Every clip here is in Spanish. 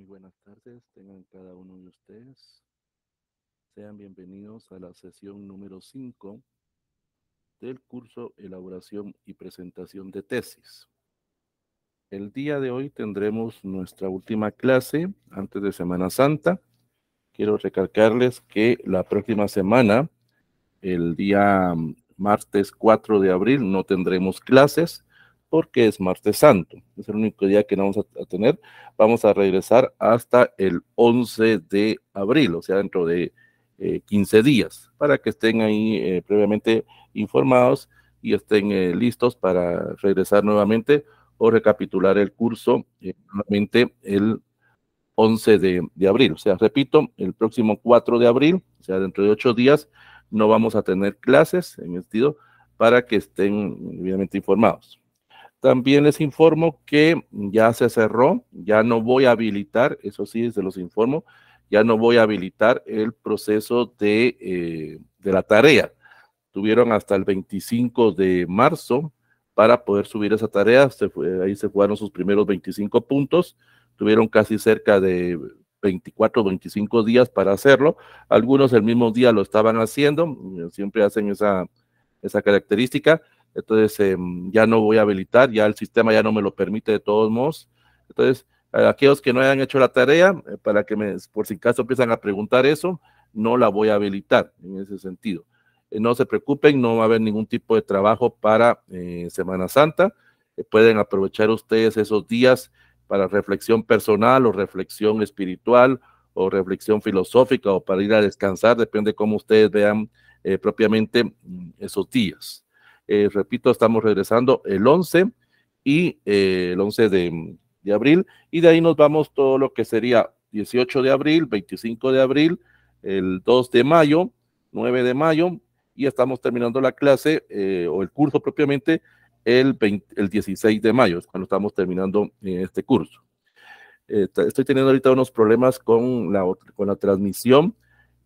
Muy buenas tardes, tengan cada uno de ustedes. Sean bienvenidos a la sesión número 5 del curso Elaboración y Presentación de Tesis. El día de hoy tendremos nuestra última clase antes de Semana Santa. Quiero recalcarles que la próxima semana, el día mm, martes 4 de abril, no tendremos clases porque es martes santo. Es el único día que no vamos a, tener. Vamos a regresar hasta el 11 de abril, o sea, dentro de 15 eh, días, para que estén ahí eh, previamente informados y estén eh, listos para regresar nuevamente o recapitular el curso nuevamente el 11 de, abril. O sea, repito, el próximo 4 de abril, o sea, dentro de 8 días, no vamos a tener clases en el este sentido para que estén obviamente informados. También les informo que ya se cerró, ya no voy a habilitar, eso sí, se los informo, ya no voy a habilitar el proceso de, eh, la tarea. Tuvieron hasta el 25 de marzo para poder subir esa tarea. ahí se jugaron sus primeros 25 puntos. Tuvieron casi cerca de 24, 25 días para hacerlo. Algunos el mismo día lo estaban haciendo, siempre hacen esa, esa característica entonces em, ya no voy a habilitar, ya el sistema ya no me lo permite de todos modos. Entonces, aquellos que no hayan hecho la tarea, eh, para que me, por si caso empiezan a preguntar eso, no la voy a habilitar en ese sentido. Eh, no se preocupen, no va a haber ningún tipo de trabajo para eh, Semana Santa. pueden aprovechar ustedes esos días para reflexión personal o reflexión espiritual o reflexión filosófica o para ir a descansar, depende cómo ustedes vean propiamente mm, esos días. Eh, repito, estamos regresando el 11 y eh, el 11 de, abril y de ahí nos vamos todo lo que sería 18 de abril, 25 de abril, el 2 de mayo, 9 de mayo y estamos terminando la clase eh, o el curso propiamente el, el 16 de mayo, cuando estamos terminando este curso. estoy teniendo ahorita unos problemas con la, con la transmisión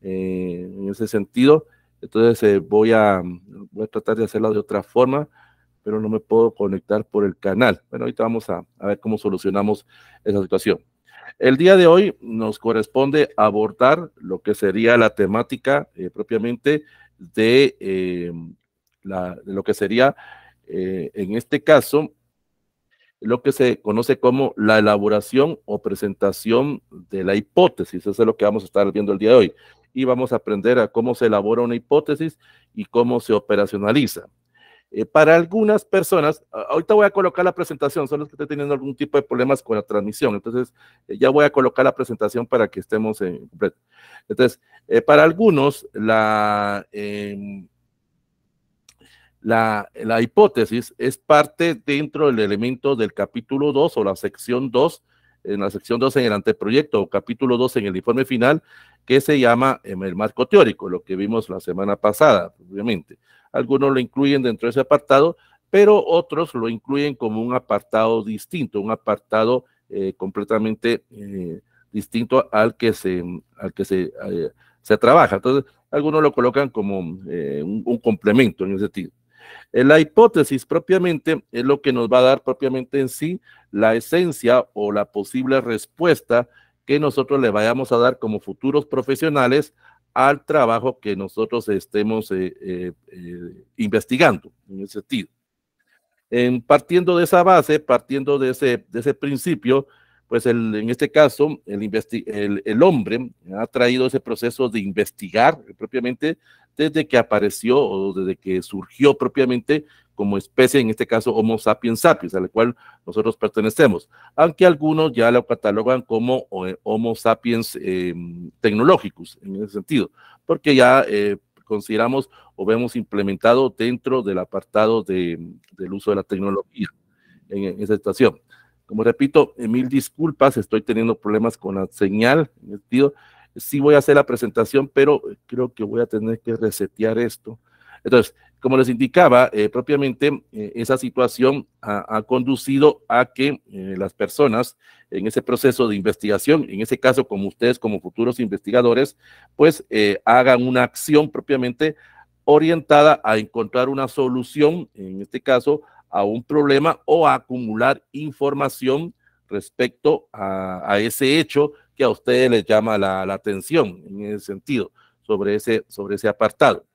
en ese sentido entonces eh, voy, a, tratar de hacerla de otra forma, pero no me puedo conectar por el canal. Bueno, ahorita vamos a, ver cómo solucionamos esa situación. El día de hoy nos corresponde abordar lo que sería la temática eh, propiamente eh, de, lo que sería, en este caso, lo que se conoce como la elaboración o presentación de la hipótesis. Eso es lo que vamos a estar viendo el día de hoy y vamos a aprender a cómo se elabora una hipótesis y cómo se operacionaliza. Eh, para algunas personas, ahorita voy a colocar la presentación, son los que estén teniendo algún tipo de problemas con la transmisión, entonces eh, ya voy a colocar la presentación para que estemos en completo. Entonces, eh, para algunos, la, em, la, la, hipótesis es parte dentro del elemento del capítulo 2 o la sección 2 en la sección 2 en el anteproyecto o capítulo 2 en el informe final, que se llama el marco teórico, lo que vimos la semana pasada, obviamente. Algunos lo incluyen dentro de ese apartado, pero otros lo incluyen como un apartado distinto, un apartado eh, completamente eh, distinto al que se, al que se, eh, se trabaja. Entonces, algunos lo colocan como un, un complemento en ese sentido. La hipótesis propiamente es lo que nos va a dar propiamente en sí la esencia o la posible respuesta que nosotros le vayamos a dar como futuros profesionales al trabajo que nosotros estemos eh, eh, eh, investigando, en ese sentido. En, partiendo de esa base, partiendo de ese, ese principio, pues en este caso el, el, hombre ha traído ese proceso de investigar propiamente desde que apareció o desde que surgió propiamente como especie, en este caso Homo sapiens sapiens, a la cual nosotros pertenecemos, aunque algunos ya lo catalogan como eh, Homo sapiens em, tecnológicos, en ese sentido, porque ya eh, consideramos o vemos implementado dentro del apartado de, del uso de la tecnología en, esa situación. Como repito, eh, mil disculpas, estoy teniendo problemas con la señal, en ese sentido, sí voy a hacer la presentación, pero creo que voy a tener que resetear esto. Entonces, como les indicaba, eh, propiamente eh, esa situación ha, conducido a que eh, las personas en ese proceso de investigación, en ese caso como ustedes como futuros investigadores, pues hagan una acción propiamente orientada a encontrar una solución, en este caso, a un problema o a acumular información respecto a, ese hecho que a ustedes les llama la, la atención, en ese sentido, sobre ese, sobre ese apartado.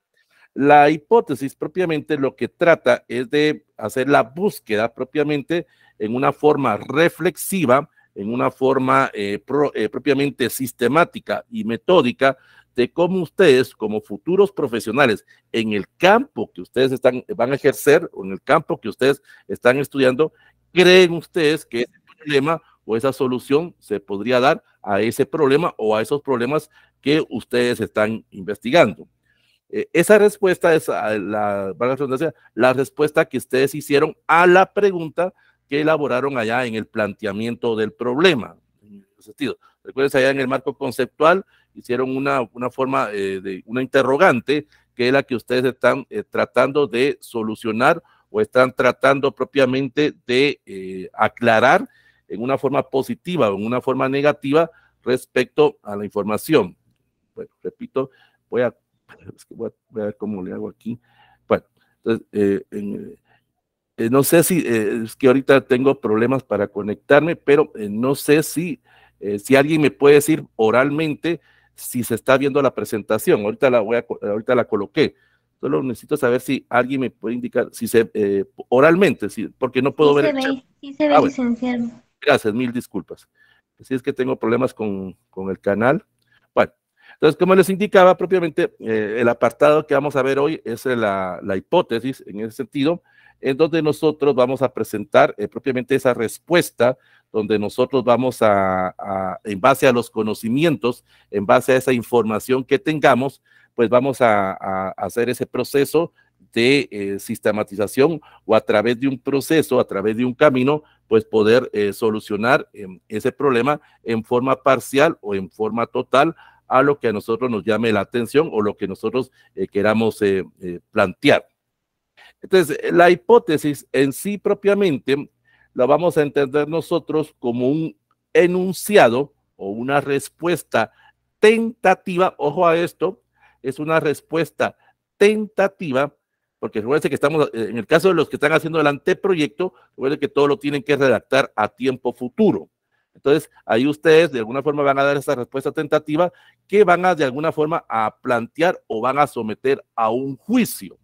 La hipótesis propiamente lo que trata es de hacer la búsqueda propiamente en una forma reflexiva, en una forma eh, eh, propiamente sistemática y metódica de cómo ustedes como futuros profesionales en el campo que ustedes están, van a ejercer o en el campo que ustedes están estudiando, creen ustedes que ese problema o esa solución se podría dar a ese problema o a esos problemas que ustedes están investigando. Eh, esa respuesta es la, la respuesta que ustedes hicieron a la pregunta que elaboraron allá en el planteamiento del problema. En ese sentido, recuerden allá en el marco conceptual hicieron una, forma eh, de una interrogante que es la que ustedes están eh, tratando de solucionar o están tratando propiamente de aclarar en una forma positiva o en una forma negativa respecto a la información. Bueno, repito, voy a voy a, ver cómo le hago aquí. Bueno, entonces, eh, eh, no sé si, eh, es que ahorita tengo problemas para conectarme, pero no sé si, si alguien me puede decir oralmente si se está viendo la presentación. Ahorita la, voy a, ahorita la coloqué. Solo necesito saber si alguien me puede indicar, si se, oralmente, si, porque no puedo ver. Se ve, el se ve, ah, Gracias, mil disculpas. si es que tengo problemas con, con el canal. Bueno, entonces, como les indicaba propiamente, eh, el apartado que vamos a ver hoy es eh, la, hipótesis en ese sentido, en donde nosotros vamos a presentar eh, propiamente esa respuesta, donde nosotros vamos a, en base a los conocimientos, en base a esa información que tengamos, pues vamos a, hacer ese proceso de sistematización o a través de un proceso, a través de un camino, pues poder solucionar em, ese problema en forma parcial o en forma total a lo que a nosotros nos llame la atención o lo que nosotros eh, queramos eh, eh, plantear. Entonces, la hipótesis en sí propiamente la vamos a entender nosotros como un enunciado o una respuesta tentativa, ojo a esto, es una respuesta tentativa, porque recuerden que estamos, en el caso de los que están haciendo el anteproyecto, recuerden que todo lo tienen que redactar a tiempo futuro. Entonces, ahí ustedes de alguna forma van a dar esa respuesta tentativa que van a de alguna forma a plantear o van a someter a un juicio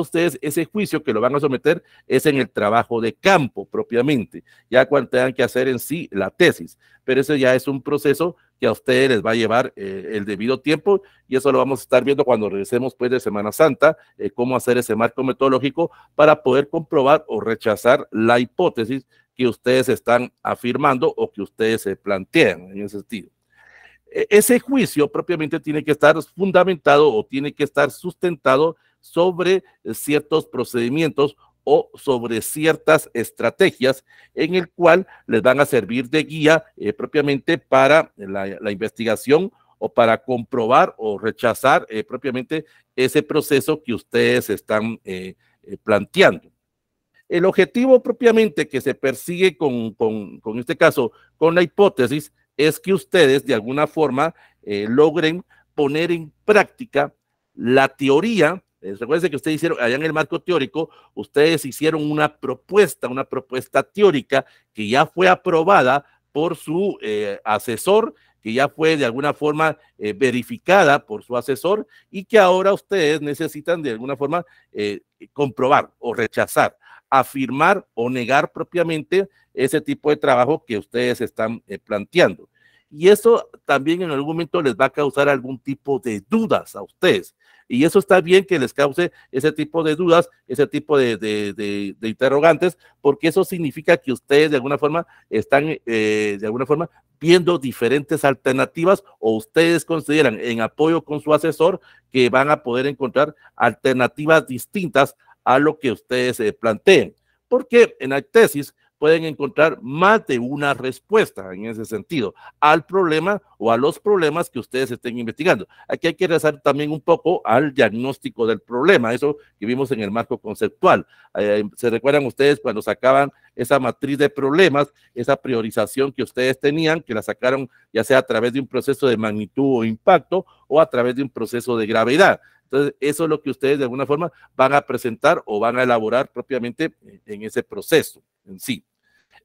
ustedes, ese juicio que lo van a someter es en el trabajo de campo propiamente, ya cuando tengan que hacer en sí la tesis, pero eso ya es un proceso que a ustedes les va a llevar eh, el debido tiempo y eso lo vamos a estar viendo cuando regresemos pues de Semana Santa, eh, cómo hacer ese marco metodológico para poder comprobar o rechazar la hipótesis que ustedes están afirmando o que ustedes se plantean en ese sentido e, ese juicio propiamente tiene que estar fundamentado o tiene que estar sustentado sobre eh, ciertos procedimientos o sobre ciertas estrategias en el cual les van a servir de guía eh, propiamente para la, investigación o para comprobar o rechazar eh, propiamente ese proceso que ustedes están planteando. El objetivo propiamente que se persigue con, con, este caso, con la hipótesis, es que ustedes de alguna forma logren poner en práctica la teoría eh, recuerden que ustedes hicieron, allá en el marco teórico, ustedes hicieron una propuesta, una propuesta teórica que ya fue aprobada por su eh, asesor, que ya fue de alguna forma eh, verificada por su asesor y que ahora ustedes necesitan de alguna forma comprobar o rechazar, afirmar o negar propiamente ese tipo de trabajo que ustedes están planteando. Y eso también en algún momento les va a causar algún tipo de dudas a ustedes y eso está bien que les cause ese tipo de dudas, ese tipo de, interrogantes, porque eso significa que ustedes de alguna forma están, eh, de alguna forma, viendo diferentes alternativas o ustedes consideran en apoyo con su asesor que van a poder encontrar alternativas distintas a lo que ustedes se eh, planteen. Porque en la tesis pueden encontrar más de una respuesta en ese sentido al problema o a los problemas que ustedes estén investigando. Aquí hay que rezar también un poco al diagnóstico del problema, eso que vimos en el marco conceptual. Eh, ¿Se recuerdan ustedes cuando sacaban esa matriz de problemas, esa priorización que ustedes tenían, que la sacaron ya sea a través de un proceso de magnitud o impacto o a través de un proceso de gravedad? Entonces, eso es lo que ustedes de alguna forma van a presentar o van a elaborar propiamente eh, en ese proceso en sí.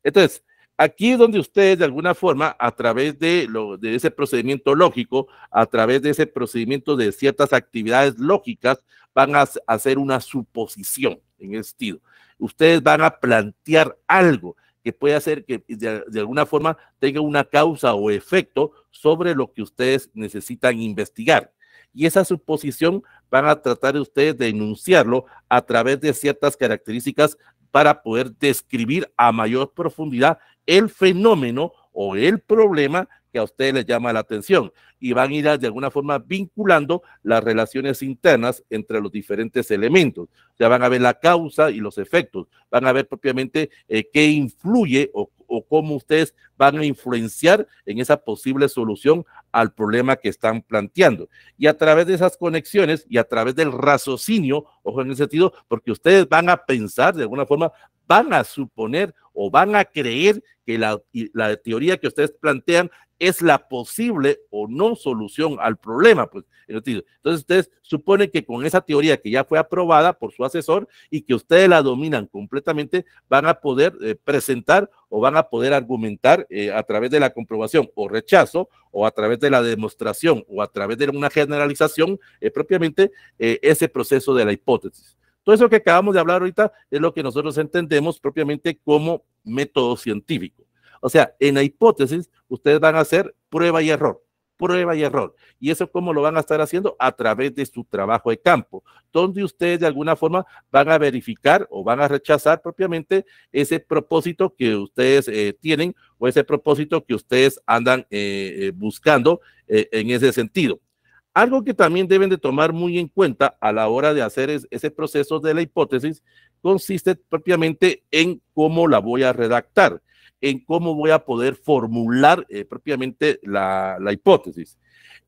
Entonces, aquí es donde ustedes de alguna forma, a través de, lo, de ese procedimiento lógico, a través de ese procedimiento de ciertas actividades lógicas, van a hacer una suposición en ese sentido. Ustedes van a plantear algo que puede hacer que de, alguna forma tenga una causa o efecto sobre lo que ustedes necesitan investigar. Y esa suposición van a tratar de ustedes de enunciarlo a través de ciertas características para poder describir a mayor profundidad el fenómeno o el problema que a ustedes les llama la atención y van a ir de alguna forma vinculando las relaciones internas entre los diferentes elementos. Ya van a ver la causa y los efectos, van a ver propiamente eh, qué influye o o cómo ustedes van a influenciar en esa posible solución al problema que están planteando. Y a través de esas conexiones y a través del raciocinio, ojo en ese sentido, porque ustedes van a pensar de alguna forma, van a suponer o van a creer que la, la teoría que ustedes plantean es la posible o no solución al problema. Pues. Entonces ustedes suponen que con esa teoría que ya fue aprobada por su asesor y que ustedes la dominan completamente, van a poder eh, presentar o van a poder argumentar eh, a través de la comprobación o rechazo o a través de la demostración o a través de una generalización eh, propiamente ese proceso de la hipótesis. Todo eso que acabamos de hablar ahorita es lo que nosotros entendemos propiamente como método científico. O sea, en la hipótesis, ustedes van a hacer prueba y error, prueba y error. ¿Y eso cómo lo van a estar haciendo? A través de su trabajo de campo, donde ustedes de alguna forma van a verificar o van a rechazar propiamente ese propósito que ustedes eh, tienen o ese propósito que ustedes andan eh, eh, buscando en ese sentido. Algo que también deben de tomar muy en cuenta a la hora de hacer ese proceso de la hipótesis consiste propiamente en cómo la voy a redactar en cómo voy a poder formular eh, propiamente la, hipótesis.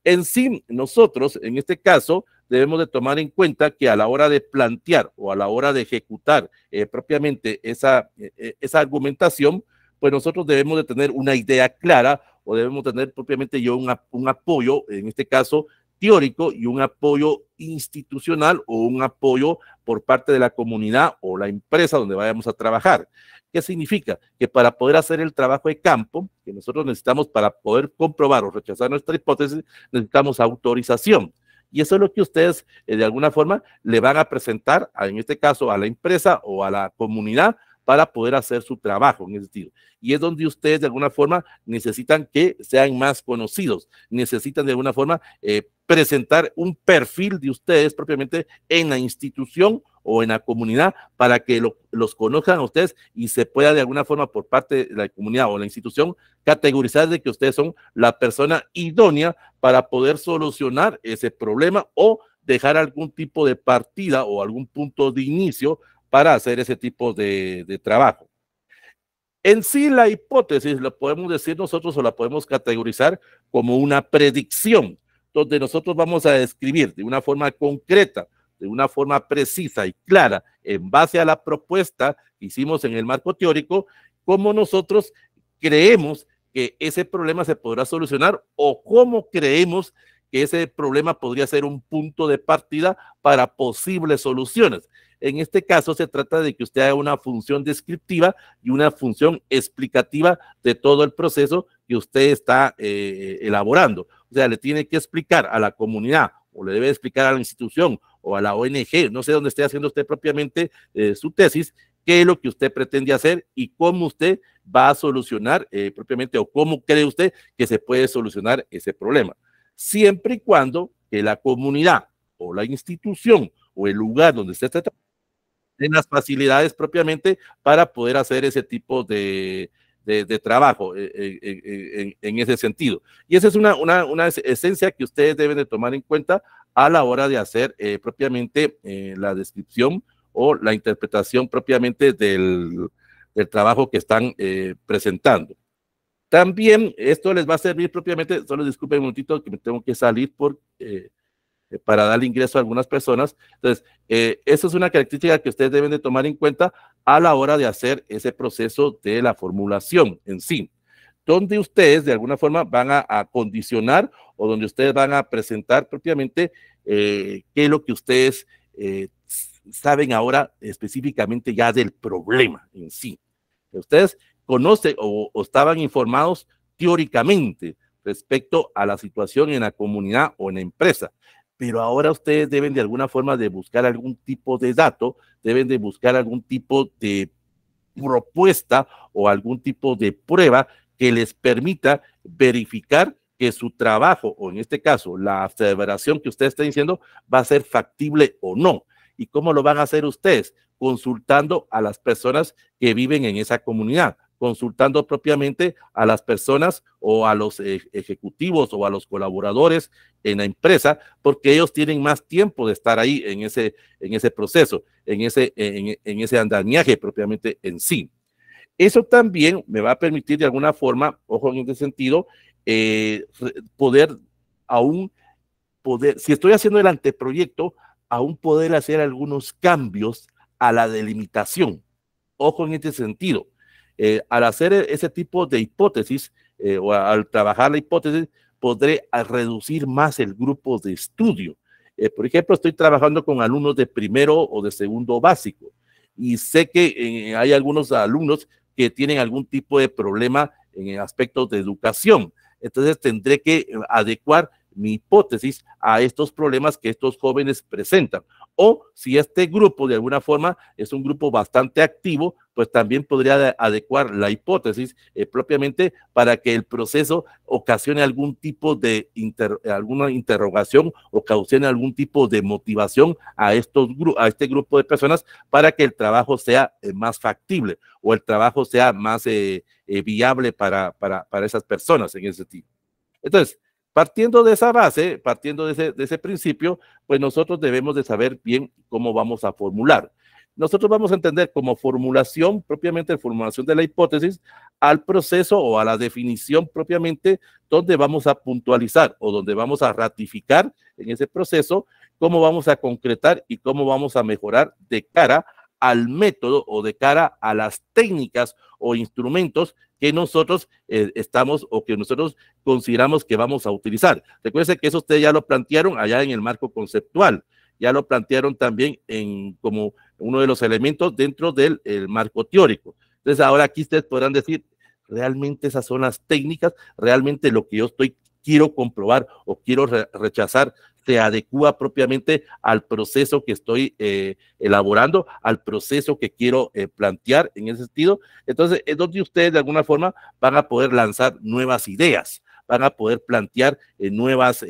En sí, nosotros, en este caso, debemos de tomar en cuenta que a la hora de plantear o a la hora de ejecutar eh, propiamente esa, eh, esa argumentación, pues nosotros debemos de tener una idea clara o debemos tener propiamente yo un, un apoyo, en este caso, teórico y un apoyo institucional o un apoyo por parte de la comunidad o la empresa donde vayamos a trabajar. ¿Qué significa? Que para poder hacer el trabajo de campo que nosotros necesitamos para poder comprobar o rechazar nuestra hipótesis, necesitamos autorización. Y eso es lo que ustedes, eh, de alguna forma, le van a presentar, en este caso, a la empresa o a la comunidad para poder hacer su trabajo, en ese sentido y es donde ustedes de alguna forma necesitan que sean más conocidos, necesitan de alguna forma eh, presentar un perfil de ustedes propiamente en la institución o en la comunidad para que los conozcan ustedes y se pueda de alguna forma por parte de la comunidad o la institución categorizar de que ustedes son la persona idónea para poder solucionar ese problema o dejar algún tipo de partida o algún punto de inicio para hacer ese tipo de, trabajo. En sí, la hipótesis la podemos decir nosotros o la podemos categorizar como una predicción, donde nosotros vamos a describir de una forma concreta, de una forma precisa y clara, en base a la propuesta que hicimos en el marco teórico, cómo nosotros creemos que ese problema se podrá solucionar o cómo creemos que ese problema podría ser un punto de partida para posibles soluciones. En este caso se trata de que usted haga una función descriptiva y una función explicativa de todo el proceso que usted está eh, elaborando. O sea, le tiene que explicar a la comunidad o le debe explicar a la institución o a la ONG, no sé dónde esté haciendo usted propiamente eh, su tesis, qué es lo que usted pretende hacer y cómo usted va a solucionar eh, propiamente o cómo cree usted que se puede solucionar ese problema. Siempre y cuando que la comunidad o la institución o el lugar donde usted está las facilidades propiamente para poder hacer ese tipo de, trabajo eh, eh, eh, en, ese sentido. Y esa es una, una, esencia que ustedes deben de tomar en cuenta a la hora de hacer propiamente la descripción o la interpretación propiamente del, trabajo que están presentando. También esto les va a servir propiamente, solo disculpen un momentito que me tengo que salir por... Eh, para dar ingreso a algunas personas. Entonces, esa eh, eso es una característica que ustedes deben de tomar en cuenta a la hora de hacer ese proceso de la formulación en sí, donde ustedes de alguna forma van a, condicionar o donde ustedes van a presentar propiamente eh, qué es lo que ustedes saben ahora específicamente ya del problema en sí. Ustedes conocen o, o estaban informados teóricamente respecto a la situación en la comunidad o en la empresa pero ahora ustedes deben de alguna forma de buscar algún tipo de dato, deben de buscar algún tipo de propuesta o algún tipo de prueba que les permita verificar que su trabajo, o en este caso la aseveración que usted está diciendo, va a ser factible o no. ¿Y cómo lo van a hacer ustedes? Consultando a las personas que viven en esa comunidad consultando propiamente a las personas o a los e, ejecutivos o a los colaboradores en la empresa, porque ellos tienen más tiempo de estar ahí en ese, en ese proceso, en ese, en, ese andamiaje propiamente en sí. Eso también me va a permitir de alguna forma, ojo en este sentido, eh, poder aún poder, si estoy haciendo el anteproyecto, aún poder hacer algunos cambios a la delimitación. Ojo en este sentido. Eh, al hacer e, ese tipo de hipótesis eh, o al trabajar la hipótesis, podré ah, reducir más el grupo de estudio. Eh, por ejemplo, estoy trabajando con alumnos de primero o de segundo básico y sé que hay algunos alumnos que tienen algún tipo de problema en aspectos de educación. Entonces tendré que adecuar mi hipótesis, a estos problemas que estos jóvenes presentan. O si este grupo de alguna forma es un grupo bastante activo, pues también podría adecuar la hipótesis eh, propiamente para que el proceso ocasione algún tipo de alguna interrogación, o ocasione algún tipo de motivación a, estos, a este grupo de personas para que el trabajo sea eh, más factible o el trabajo sea más eh, viable para, para, para esas personas en ese tipo Entonces, Partiendo de esa base, partiendo de ese, principio, pues nosotros debemos de saber bien cómo vamos a formular. Nosotros vamos a entender como formulación, propiamente formulación de la hipótesis, al proceso o a la definición propiamente donde vamos a puntualizar o donde vamos a ratificar en ese proceso cómo vamos a concretar y cómo vamos a mejorar de cara a al método o de cara a las técnicas o instrumentos que nosotros eh, estamos o que nosotros consideramos que vamos a utilizar. Recuerden que eso ustedes ya lo plantearon allá en el marco conceptual, ya lo plantearon también en, como uno de los elementos dentro del marco teórico. Entonces ahora aquí ustedes podrán decir, realmente esas son las técnicas, realmente lo que yo estoy quiero comprobar o quiero rechazar se adecua propiamente al proceso que estoy eh, elaborando, al proceso que quiero eh, plantear en ese sentido. Entonces, es donde ustedes de alguna forma van a poder lanzar nuevas ideas, van a poder plantear eh, nuevas,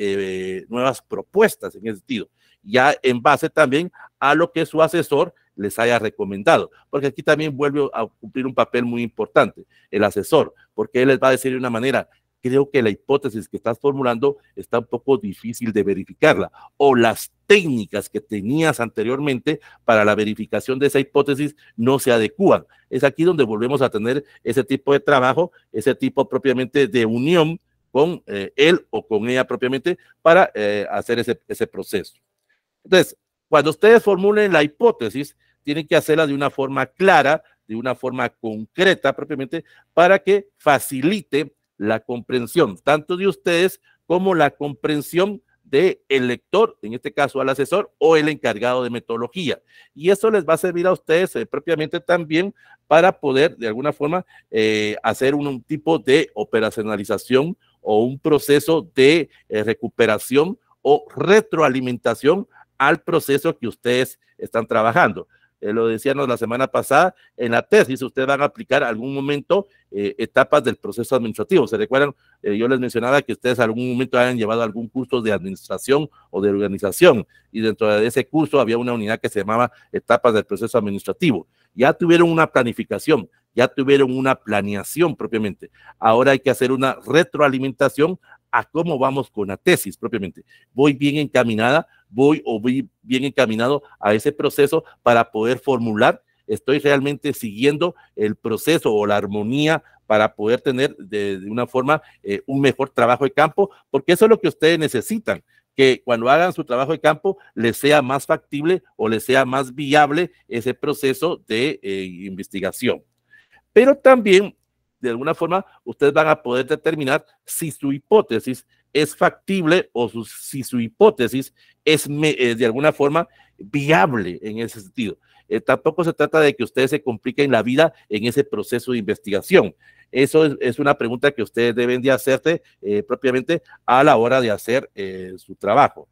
nuevas propuestas en ese sentido, ya en base también a lo que su asesor les haya recomendado, porque aquí también vuelve a cumplir un papel muy importante, el asesor, porque él les va a decir de una manera, creo que la hipótesis que estás formulando está un poco difícil de verificarla. O las técnicas que tenías anteriormente para la verificación de esa hipótesis no se adecúan. Es aquí donde volvemos a tener ese tipo de trabajo, ese tipo propiamente de unión con eh, él o con ella propiamente para eh, hacer ese, ese proceso. Entonces, cuando ustedes formulen la hipótesis, tienen que hacerla de una forma clara, de una forma concreta propiamente, para que facilite la comprensión, tanto de ustedes como la comprensión del lector, en este caso al asesor o el encargado de metodología. Y eso les va a servir a ustedes eh, propiamente también para poder de alguna forma eh, hacer un, tipo de operacionalización o un proceso de eh, recuperación o retroalimentación al proceso que ustedes están trabajando. Eh, lo decíamos la semana pasada, en la tesis ustedes van a aplicar algún momento eh, etapas del proceso administrativo. ¿Se recuerdan? Eh, yo les mencionaba que ustedes algún momento hayan llevado algún curso de administración o de organización y dentro de ese curso había una unidad que se llamaba etapas del proceso administrativo. Ya tuvieron una planificación, ya tuvieron una planeación propiamente. Ahora hay que hacer una retroalimentación a cómo vamos con la tesis propiamente. Voy bien encaminada, voy o voy bien encaminado a ese proceso para poder formular, estoy realmente siguiendo el proceso o la armonía para poder tener de, una forma eh, un mejor trabajo de campo, porque eso es lo que ustedes necesitan que cuando hagan su trabajo de campo les sea más factible o les sea más viable ese proceso de eh, investigación. Pero también, de alguna forma, ustedes van a poder determinar si su hipótesis es factible o si su hipótesis es, eh, de alguna forma viable en ese sentido. Eh, tampoco se trata de que ustedes se compliquen la vida en ese proceso de investigación. Eso es, una pregunta que ustedes deben de hacerte eh, propiamente a la hora de hacer su trabajo.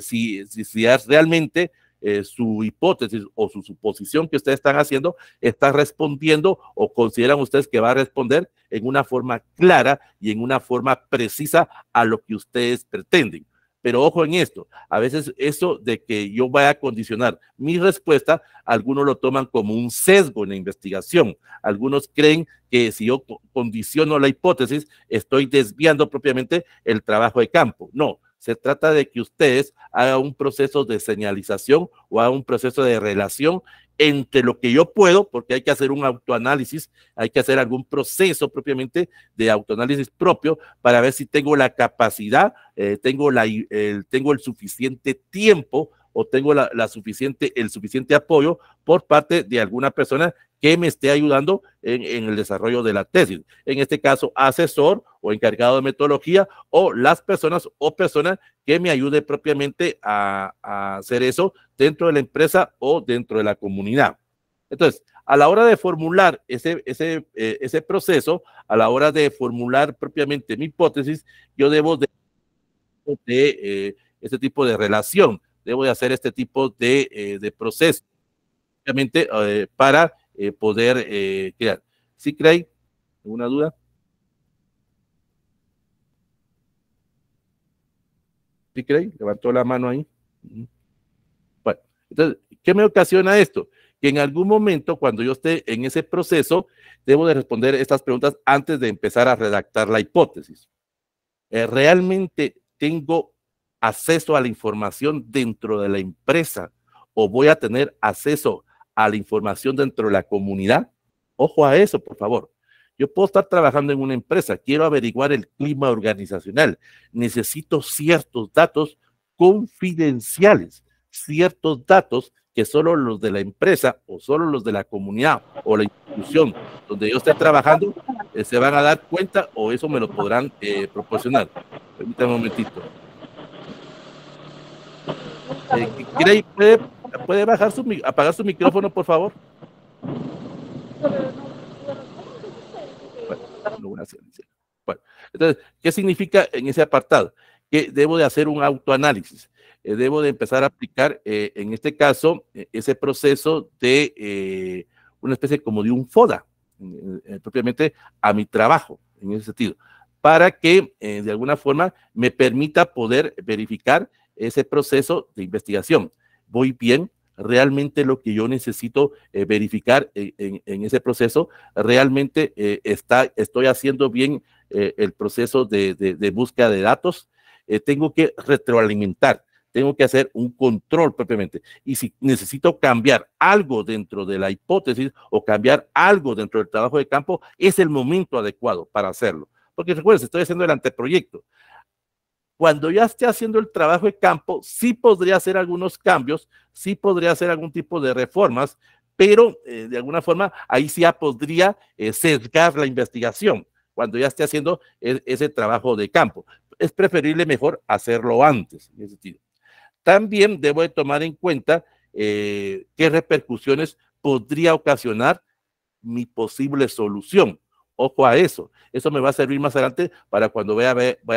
si, es realmente eh, su hipótesis o su suposición que ustedes están haciendo está respondiendo o consideran ustedes que va a responder en una forma clara y en una forma precisa a lo que ustedes pretenden. Pero ojo en esto, a veces eso de que yo vaya a condicionar mi respuesta, algunos lo toman como un sesgo en la investigación. Algunos creen que si yo condiciono la hipótesis, estoy desviando propiamente el trabajo de campo. No, se trata de que ustedes hagan un proceso de señalización o hagan un proceso de relación entre lo que yo puedo, porque hay que hacer un autoanálisis, hay que hacer algún proceso propiamente de autoanálisis propio para ver si tengo la capacidad, eh, tengo, la, el tengo el suficiente tiempo o tengo la, suficiente, el suficiente apoyo por parte de alguna persona que me esté ayudando en, el desarrollo de la tesis. En este caso, asesor o encargado de metodología o las personas o personas que me ayude propiamente a, hacer eso dentro de la empresa o dentro de la comunidad. Entonces, a la hora de formular ese, ese, eh, proceso, a la hora de formular propiamente mi hipótesis, yo debo de, de eh, ese tipo de relación debo de hacer este tipo de, eh, proceso obviamente, eh, para eh, poder crear. ¿Sí, Craig? ¿Alguna duda? ¿Sí, Craig? Levantó la mano ahí. Bueno, entonces, ¿qué me ocasiona esto? Que en algún momento, cuando yo esté en ese proceso, debo de responder estas preguntas antes de empezar a redactar la hipótesis. ¿Realmente tengo acceso a la información dentro de la empresa o voy a tener acceso a la información dentro de la comunidad? Ojo a eso, por favor. Yo puedo estar trabajando en una empresa, quiero averiguar el clima organizacional, necesito ciertos datos confidenciales, ciertos datos que solo los de la empresa o solo los de la comunidad o la institución donde yo esté trabajando eh, se van a dar cuenta o eso me lo podrán eh, proporcionar. Permítame un momentito. Eh, ¿puede, bajar su, apagar su micrófono, por favor? entonces, ¿qué significa en ese apartado? Que debo de hacer un autoanálisis. Eh, debo de empezar a aplicar, eh, en este caso, ese proceso de una especie como de un FODA, propiamente a mi trabajo, en ese sentido, para que de alguna forma me permita poder verificar ese proceso de investigación. Voy bien, realmente lo que yo necesito eh, verificar eh, en, ese proceso, realmente eh, está, estoy haciendo bien el proceso de, de, búsqueda de datos, tengo que retroalimentar, tengo que hacer un control propiamente. Y si necesito cambiar algo dentro de la hipótesis o cambiar algo dentro del trabajo de campo, es el momento adecuado para hacerlo. Porque recuerden, estoy haciendo el anteproyecto. Cuando ya esté haciendo el trabajo de campo, sí podría hacer algunos cambios, sí podría hacer algún tipo de reformas, pero eh, de alguna forma ahí sí ya podría cerrar eh, la investigación cuando ya esté haciendo e, ese trabajo de campo. Es preferible mejor hacerlo antes, en ese sentido. También debo de tomar en cuenta eh, qué repercusiones podría ocasionar mi posible solución ojo a eso. Eso me va a servir más adelante para cuando vaya a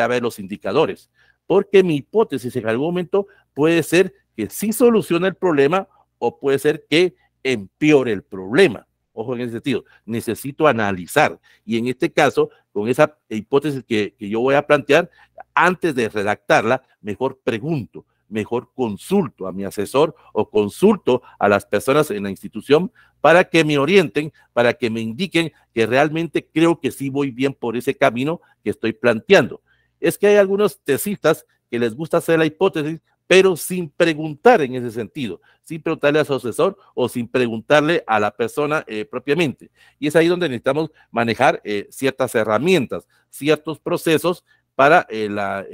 ver, los indicadores. Porque mi hipótesis en algún momento puede ser que sí soluciona el problema o puede ser que empeore el problema. Ojo en ese sentido, necesito analizar. Y en este caso, con esa hipótesis que yo voy a plantear, antes de redactarla, mejor pregunto, mejor consulto a mi asesor o consulto a las personas en la institución para que me orienten, para que me indiquen que realmente creo que sí voy bien por ese camino que estoy planteando. Es que hay algunos tesistas que les gusta hacer la hipótesis, pero sin preguntar en ese sentido, sin preguntarle a su asesor o sin preguntarle a la persona eh, propiamente. Y es ahí donde necesitamos manejar eh, ciertas herramientas, ciertos procesos para eh, la,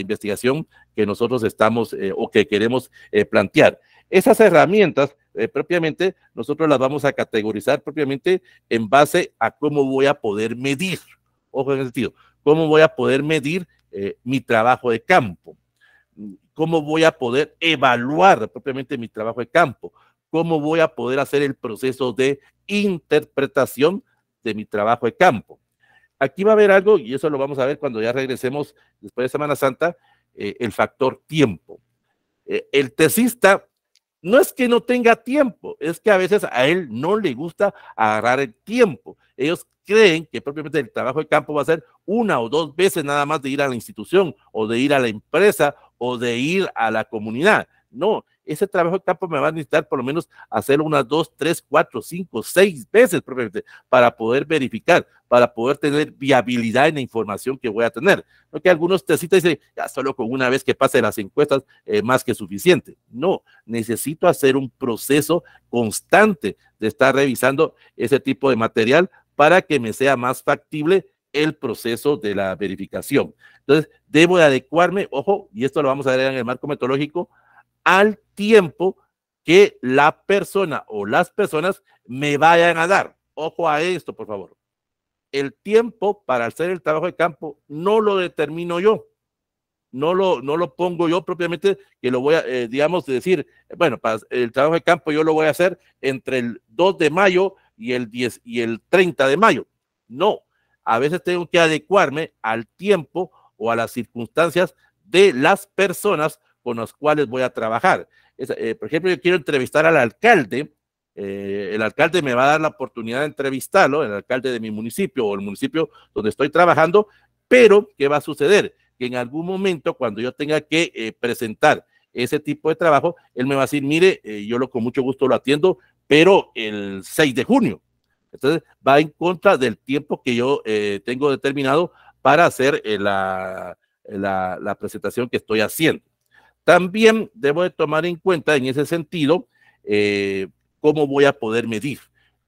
investigación que nosotros estamos eh, o que queremos eh, plantear. Esas herramientas, propiamente, nosotros las vamos a categorizar propiamente en base a cómo voy a poder medir, ojo en el sentido, cómo voy a poder medir mi trabajo de campo, cómo voy a poder evaluar propiamente mi trabajo de campo, cómo voy a poder hacer el proceso de interpretación de mi trabajo de campo. Aquí va a haber algo, y eso lo vamos a ver cuando ya regresemos después de Semana Santa, eh, el factor tiempo. Eh, el tesista no es que no tenga tiempo, es que a veces a él no le gusta agarrar el tiempo. Ellos creen que propiamente el trabajo de campo va a ser una o dos veces nada más de ir a la institución o de ir a la empresa o de ir a la comunidad. No, ese trabajo de pues, campo me va a necesitar por lo menos hacerlo unas dos, tres, cuatro, cinco, seis veces probablemente para poder verificar, para poder tener viabilidad en la información que voy a tener. Lo que algunos te citan dicen, ya solo con una vez que pase las encuestas eh, más que suficiente. No, necesito hacer un proceso constante de estar revisando ese tipo de material para que me sea más factible el proceso de la verificación. Entonces, debo de adecuarme, ojo, y esto lo vamos a ver en el marco metodológico, al tiempo que la persona o las personas me vayan a dar. Ojo a esto, por favor. El tiempo para hacer el trabajo de campo no lo determino yo. No lo, no lo pongo yo propiamente, que lo voy a, eh, digamos, decir, bueno, para el trabajo de campo yo lo voy a hacer entre el 2 de mayo y el 10 y el 30 de mayo. No, a veces tengo que adecuarme al tiempo o a las circunstancias de las personas con los cuales voy a trabajar. Eh, por ejemplo, yo quiero entrevistar al alcalde, eh, el alcalde me va a dar la oportunidad de entrevistarlo, el alcalde de mi municipio o el municipio donde estoy trabajando, pero ¿qué va a suceder? Que en algún momento cuando yo tenga que eh, presentar ese tipo de trabajo, él me va a decir, mire, yo lo, con mucho gusto lo atiendo, pero el 6 de junio. Entonces va en contra del tiempo que yo tengo determinado para hacer la presentación que estoy haciendo. También debo de tomar en cuenta en ese sentido eh, cómo voy a poder medir,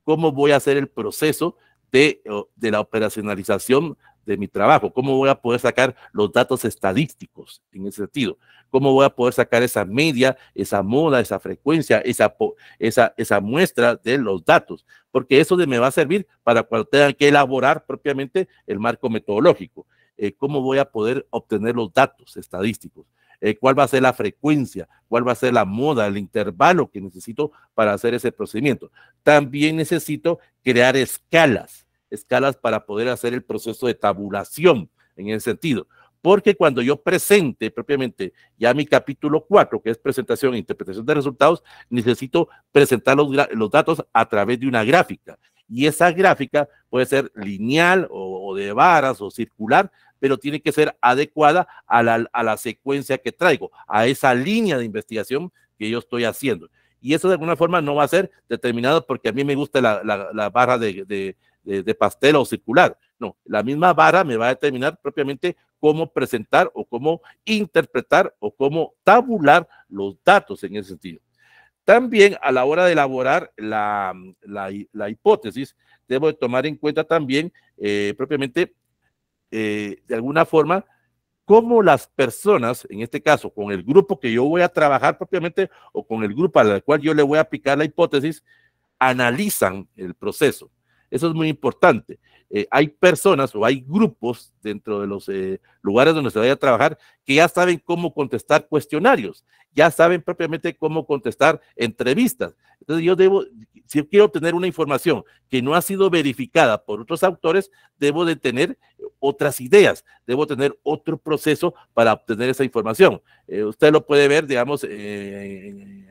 cómo voy a hacer el proceso de, la operacionalización de mi trabajo, cómo voy a poder sacar los datos estadísticos en ese sentido, cómo voy a poder sacar esa media, esa moda, esa frecuencia, esa, esa, esa muestra de los datos, porque eso me va a servir para cuando tenga que elaborar propiamente el marco metodológico, eh, cómo voy a poder obtener los datos estadísticos. Eh, cuál va a ser la frecuencia, cuál va a ser la moda, el intervalo que necesito para hacer ese procedimiento. También necesito crear escalas, escalas para poder hacer el proceso de tabulación en ese sentido. Porque cuando yo presente propiamente ya mi capítulo 4, que es presentación e interpretación de resultados, necesito presentar los, datos a través de una gráfica y esa gráfica puede ser lineal o, o, de varas o circular pero tiene que ser adecuada a la, secuencia que traigo, a esa línea de investigación que yo estoy haciendo. Y eso de alguna forma no va a ser determinado porque a mí me gusta la, barra de, de, pastel o circular. No, la misma barra me va a determinar propiamente cómo presentar o cómo interpretar o cómo tabular los datos en ese sentido. También a la hora de elaborar la, la hipótesis, debo de tomar en cuenta también eh, propiamente eh, de alguna forma, cómo las personas, en este caso, con el grupo que yo voy a trabajar propiamente o con el grupo al cual yo le voy a aplicar la hipótesis, analizan el proceso. Eso es muy importante. Eh, hay personas o hay grupos dentro de los eh, lugares donde se vaya a trabajar que ya saben cómo contestar cuestionarios, ya saben propiamente cómo contestar entrevistas. Entonces yo debo, si quiero obtener una información que no ha sido verificada por otros autores, debo de tener eh, otras ideas, debo tener otro proceso para obtener esa información. usted lo puede ver, digamos,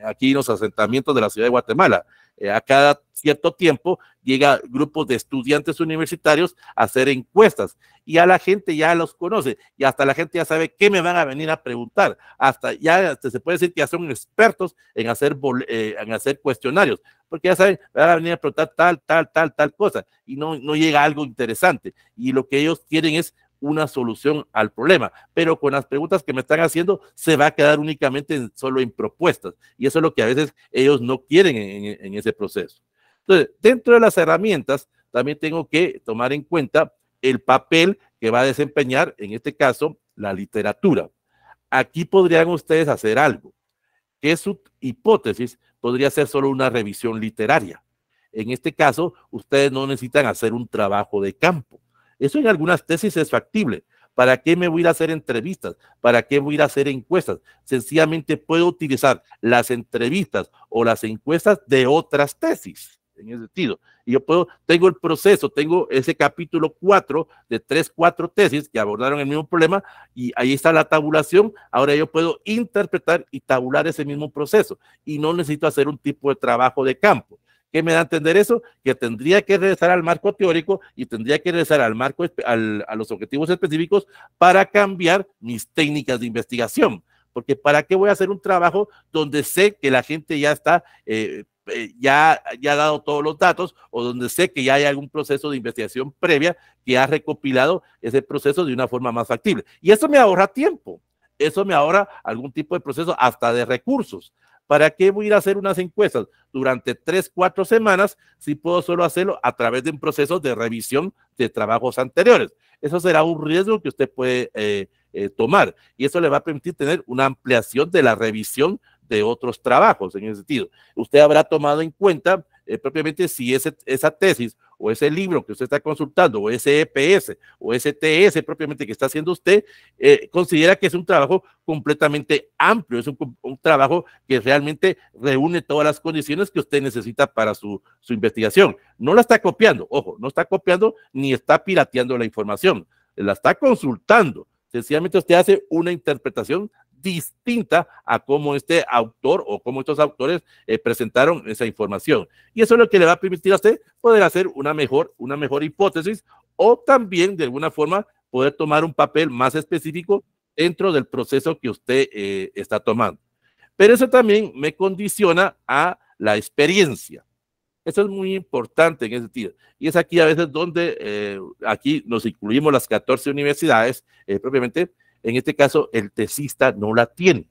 aquí en los asentamientos de la ciudad de Guatemala. Eh, a cada cierto tiempo llega grupos de estudiantes universitarios a hacer encuestas y a la gente ya los conoce y hasta la gente ya sabe qué me van a venir a preguntar. Hasta ya se puede decir que ya son expertos en hacer, eh, en hacer cuestionarios, porque ya saben, van a venir a preguntar tal, tal, tal, tal cosa y no, no llega algo interesante. Y lo que ellos quieren es una solución al problema. Pero con las preguntas que me están haciendo, se va a quedar únicamente solo en propuestas. Y eso es lo que a veces ellos no quieren en, en ese proceso. Entonces, dentro de las herramientas, también tengo que tomar en cuenta el papel que va a desempeñar, en este caso, la literatura. Aquí podrían ustedes hacer algo, que su hipótesis podría ser solo una revisión literaria. En este caso, ustedes no necesitan hacer un trabajo de campo eso en algunas tesis es factible. ¿Para qué me voy a hacer entrevistas? ¿Para qué voy a hacer encuestas? Sencillamente puedo utilizar las entrevistas o las encuestas de otras tesis en ese sentido. Y yo puedo, tengo el proceso, tengo ese capítulo 4 de 3, 4 tesis que abordaron el mismo problema y ahí está la tabulación. Ahora yo puedo interpretar y tabular ese mismo proceso y no necesito hacer un tipo de trabajo de campo. ¿Qué me da a entender eso? Que tendría que regresar al marco teórico y tendría que regresar al marco, a los objetivos específicos para cambiar mis técnicas de investigación. Porque ¿para qué voy a hacer un trabajo donde sé que la gente ya está, eh, eh, ya, ya ha dado todos los datos o donde sé que ya hay algún proceso de investigación previa que ha recopilado ese proceso de una forma más factible? Y eso me ahorra tiempo eso me ahorra algún tipo de proceso hasta de recursos. ¿Para qué voy a ir a hacer unas encuestas durante tres, cuatro semanas si puedo solo hacerlo a través de un proceso de revisión de trabajos anteriores? Eso será un riesgo que usted puede eh, eh, tomar y eso le va a permitir tener una ampliación de la revisión de otros trabajos en ese sentido. Usted habrá tomado en cuenta eh, propiamente si esa tesis o ese libro que usted está consultando, o ese EPS, o ese TS propiamente que está haciendo usted, eh, considera que es un trabajo completamente amplio, es un, trabajo que realmente reúne todas las condiciones que usted necesita para su, su investigación. No la está copiando, ojo, no está copiando ni está pirateando la información, la está consultando. Sencillamente usted hace una interpretación distinta a cómo este autor o cómo estos autores eh, presentaron esa información. Y eso es lo que le va a permitir a usted poder hacer una mejor, una mejor hipótesis o también de alguna forma poder tomar un papel más específico dentro del proceso que usted eh, está tomando. Pero eso también me condiciona a la experiencia. Eso es muy importante en ese sentido. Y es aquí a veces donde eh, aquí nos incluimos las 14 universidades eh, propiamente, en este caso, el tesista no la tiene.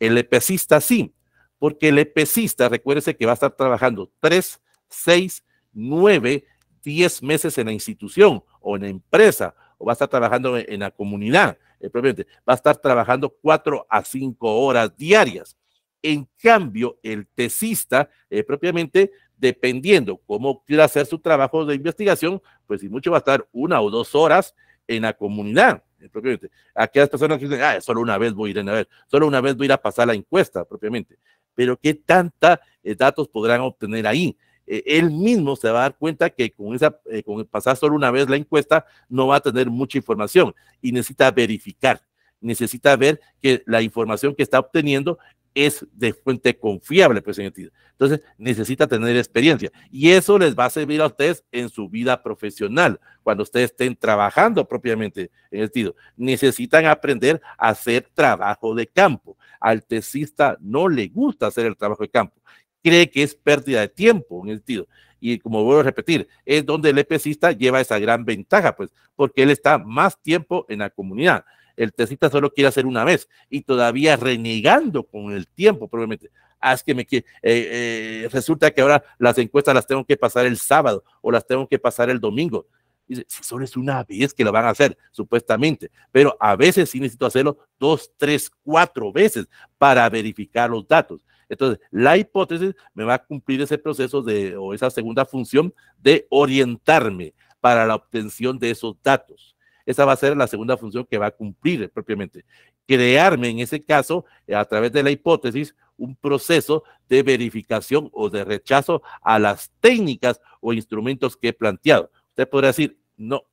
El epecista sí, porque el epesista, recuérdese que va a estar trabajando tres, seis, nueve, diez meses en la institución o en la empresa, o va a estar trabajando en, la comunidad, eh, va a estar trabajando cuatro a cinco horas diarias. En cambio, el tesista, eh, propiamente, dependiendo cómo quiera hacer su trabajo de investigación, pues si mucho va a estar una o dos horas en la comunidad propiamente. Aquellas personas que dicen, ah, solo una vez voy a ir a ver, solo una vez voy a ir a pasar la encuesta propiamente. Pero ¿qué tanta eh, datos podrán obtener ahí? E, él mismo se va a dar cuenta que con, esa, eh, con pasar solo una vez la encuesta no va a tener mucha información y necesita verificar necesita ver que la información que está obteniendo es de fuente confiable, pues, sentido. Entonces, necesita tener experiencia. Y eso les va a servir a ustedes en su vida profesional, cuando ustedes estén trabajando propiamente en el sentido. Necesitan aprender a hacer trabajo de campo. Al tesista no le gusta hacer el trabajo de campo. Cree que es pérdida de tiempo, en el sentido. Y como vuelvo a repetir, es donde el tesista lleva esa gran ventaja, pues, porque él está más tiempo en la comunidad el tecita solo quiere hacer una vez y todavía renegando con el tiempo, probablemente. Ah, que eh, eh, resulta que ahora las encuestas las tengo que pasar el sábado o las tengo que pasar el domingo. Dice, si solo es una vez que lo van a hacer, supuestamente, pero a veces sí necesito hacerlo dos, tres, cuatro veces para verificar los datos. Entonces, la hipótesis me va a cumplir ese proceso de, o esa segunda función de orientarme para la obtención de esos datos. Esa va a ser la segunda función que va a cumplir propiamente. Crearme, en ese caso, a través de la hipótesis, un proceso de verificación o de rechazo a las técnicas o instrumentos que he planteado. Usted podría decir, no,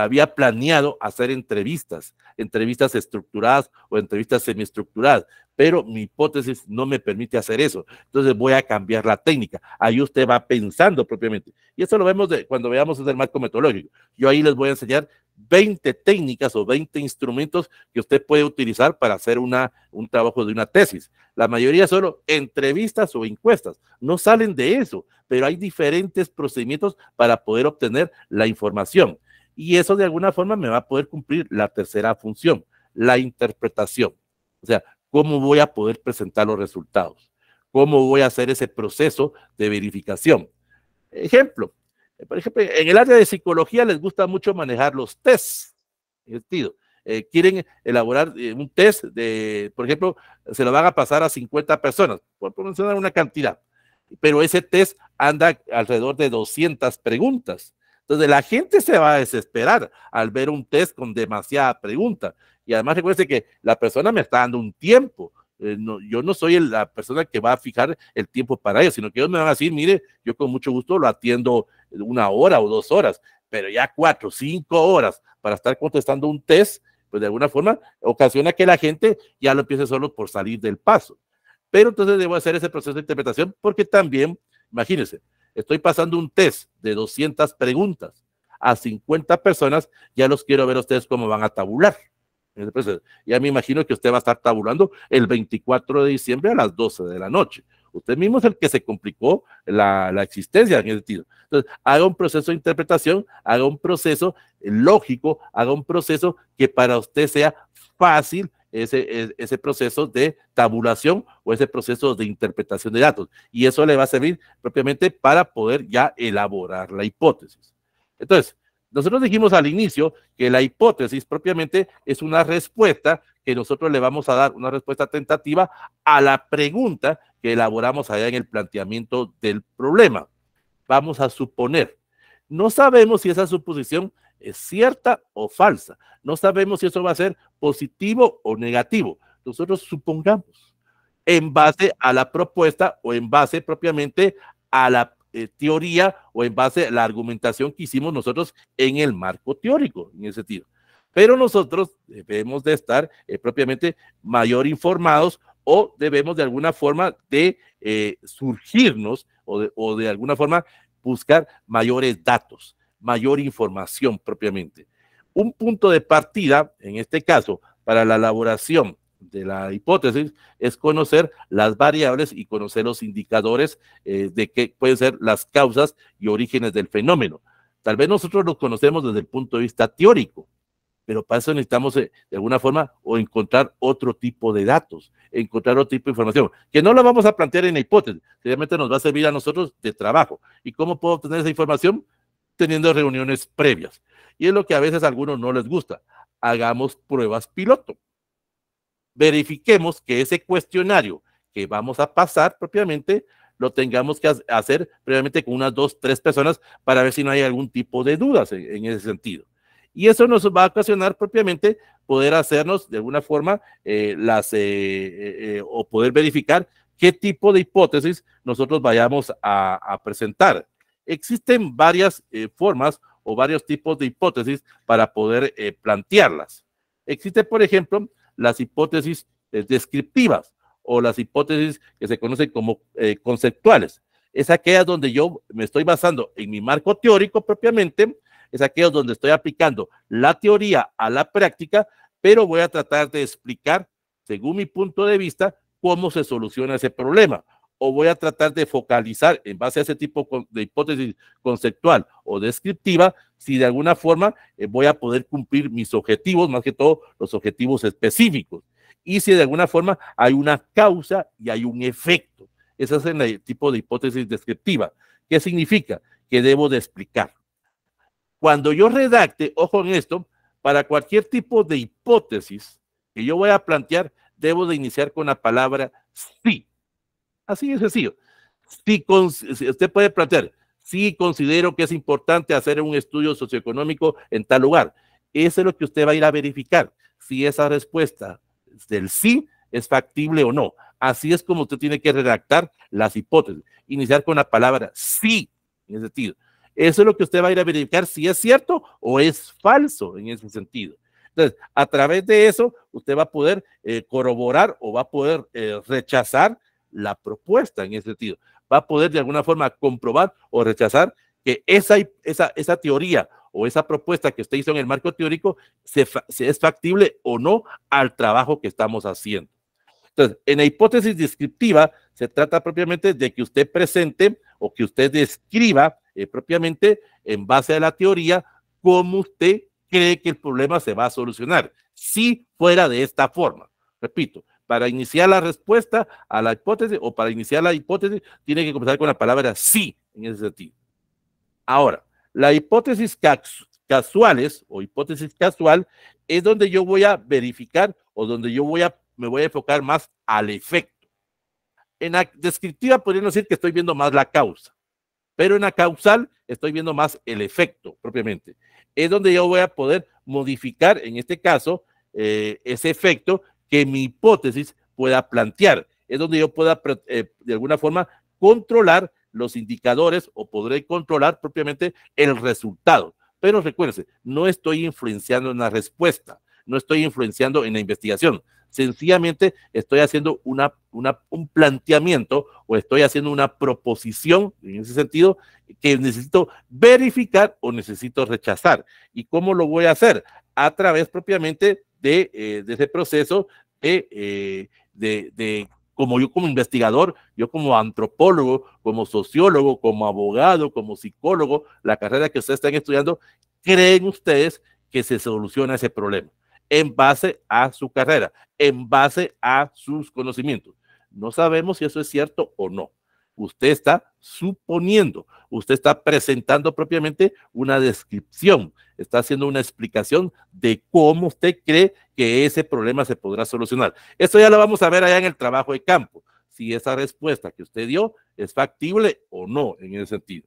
había planeado hacer entrevistas, entrevistas estructuradas o entrevistas semiestructuradas, pero mi hipótesis no me permite hacer eso. Entonces voy a cambiar la técnica. Ahí usted va pensando propiamente. Y eso lo vemos de, cuando veamos el marco metodológico. Yo ahí les voy a enseñar 20 técnicas o 20 instrumentos que usted puede utilizar para hacer una, un trabajo de una tesis. La mayoría son entrevistas o encuestas. No salen de eso, pero hay diferentes procedimientos para poder obtener la información y eso de alguna forma me va a poder cumplir la tercera función, la interpretación. O sea, cómo voy a poder presentar los resultados, cómo voy a hacer ese proceso de verificación. Ejemplo, por ejemplo, en el área de psicología les gusta mucho manejar los tests. Sentido. Eh, quieren elaborar eh, un test de, por ejemplo, se lo van a pasar a 50 personas, por mencionar una cantidad, pero ese test anda alrededor de 200 preguntas. Entonces la gente se va a desesperar al ver un test con demasiada pregunta. Y además recuerde que la persona me está dando un tiempo. Eh, yo no soy la persona que va a fijar el tiempo para ellos, sino que ellos me van a decir, mire, yo con mucho gusto lo atiendo una hora o dos horas, pero ya cuatro, cinco horas para estar contestando un test, pues de alguna forma ocasiona que la gente ya lo empiece solo por salir del paso. Pero entonces debo hacer ese proceso de interpretación porque también, imagínense, Estoy pasando un test de 200 preguntas a 50 personas. Ya los quiero ver ustedes cómo van a tabular. ya me imagino que usted va a estar tabulando el 24 de diciembre a las 12 de la noche. Usted mismo es el que se complicó la, la, existencia en ese sentido. Entonces, haga un proceso de interpretación, haga un proceso lógico, haga un proceso que para usted sea fácil ese, e, ese proceso de tabulación o ese proceso de interpretación de datos. Y eso le va a servir propiamente para poder ya elaborar la hipótesis. Entonces, nosotros dijimos al inicio que la hipótesis propiamente es una respuesta que nosotros le vamos a dar, una respuesta tentativa a la pregunta que elaboramos allá en el planteamiento del problema. Vamos a suponer. No sabemos si esa suposición es cierta o falsa. No sabemos si eso va a ser positivo o negativo. Nosotros supongamos en base a la propuesta o en base propiamente a la eh, teoría o en base a la argumentación que hicimos nosotros en el marco teórico, en ese sentido. Pero nosotros debemos de estar eh, propiamente mayor informados o debemos de alguna forma de eh, surgirnos o de alguna forma buscar mayores datos mayor información propiamente. Un punto de partida, en este caso, para la elaboración de la hipótesis es conocer las variables y conocer los indicadores eh, de qué pueden ser las causas y orígenes del fenómeno. Tal vez nosotros los conocemos desde el punto de vista teórico, pero para eso necesitamos eh, de alguna forma o encontrar otro tipo de datos, encontrar otro tipo de información, que no la vamos a plantear en la hipótesis, realmente nos va a servir a nosotros de trabajo. ¿Y cómo puedo obtener esa información? teniendo reuniones previas. Y es lo que a veces a algunos no les gusta. Hagamos pruebas piloto. Verifiquemos que ese cuestionario que vamos a pasar propiamente lo tengamos que hacer previamente con unas dos, tres personas para ver si no hay algún tipo de dudas en, ese sentido. Y eso nos va a ocasionar propiamente poder hacernos de alguna forma eh, las eh, eh, o poder verificar qué tipo de hipótesis nosotros vayamos a presentar. Existen varias eh, formas o varios tipos de hipótesis para poder eh, plantearlas. Existen, por ejemplo, las hipótesis eh, descriptivas o las hipótesis que se conocen como conceptuales. Es aquella donde yo me estoy basando en mi marco teórico propiamente, es aquella donde estoy aplicando la teoría a la práctica, pero voy a tratar de explicar, según mi punto de vista, cómo se soluciona ese problema o voy a tratar de focalizar en base a ese tipo de hipótesis conceptual o descriptiva si de alguna forma eh, voy a poder cumplir mis objetivos, más que todo los objetivos específicos, y si de alguna forma hay una causa y hay un efecto. Ese es el tipo de hipótesis descriptiva. ¿Qué significa? Que debo de explicar. Cuando yo redacte, ojo en esto, para cualquier tipo de hipótesis que yo voy a plantear, debo de iniciar con la palabra sí. Así de sencillo. Si, usted puede plantear, si considero que es importante hacer un estudio socioeconómico en tal lugar. Eso es lo que usted va a ir a verificar, si esa respuesta del sí es factible o no. Así es como usted tiene que redactar las hipótesis. Iniciar con la palabra sí, en ese sentido. Eso es lo que usted va a ir a verificar si es cierto o es falso en ese sentido. Entonces, a través de eso, usted va a poder eh, corroborar o va a poder eh, rechazar la propuesta en ese sentido. Va a poder de alguna forma comprobar o rechazar que esa, esa, teoría o esa propuesta que usted hizo en el marco teórico se, es factible o no al trabajo que estamos haciendo. Entonces, en la hipótesis descriptiva se trata propiamente de que usted presente o que usted describa eh, propiamente en base a la teoría cómo usted cree que el problema se va a solucionar, si fuera de esta forma. Repito, para iniciar la respuesta a la hipótesis o para iniciar la hipótesis, tiene que comenzar con la palabra sí en ese sentido. Ahora, la hipótesis casuales o hipótesis casual es donde yo voy a verificar o donde yo voy a, me voy a enfocar más al efecto. En la descriptiva podría decir que estoy viendo más la causa, pero en la causal estoy viendo más el efecto propiamente. Es donde yo voy a poder modificar, en este caso, eh, ese efecto que mi hipótesis pueda plantear. Es donde yo pueda, eh, de alguna forma, controlar los indicadores o podré controlar propiamente el resultado. Pero recuérdense, no estoy influenciando en la respuesta, no estoy influenciando en la investigación. Sencillamente estoy haciendo una, un planteamiento o estoy haciendo una proposición en ese sentido que necesito verificar o necesito rechazar. ¿Y cómo lo voy a hacer? A través propiamente eh, de, ese proceso eh, de, de, como yo como investigador, yo como antropólogo, como sociólogo, como abogado, como psicólogo, la carrera que ustedes están estudiando, ¿creen ustedes que se soluciona ese problema? En base a su carrera, en base a sus conocimientos. No sabemos si eso es cierto o no. Usted está suponiendo. Usted está presentando propiamente una descripción, está haciendo una explicación de cómo usted cree que ese problema se podrá solucionar. Esto ya lo vamos a ver allá en el trabajo de campo, si esa respuesta que usted dio es factible o no en ese sentido.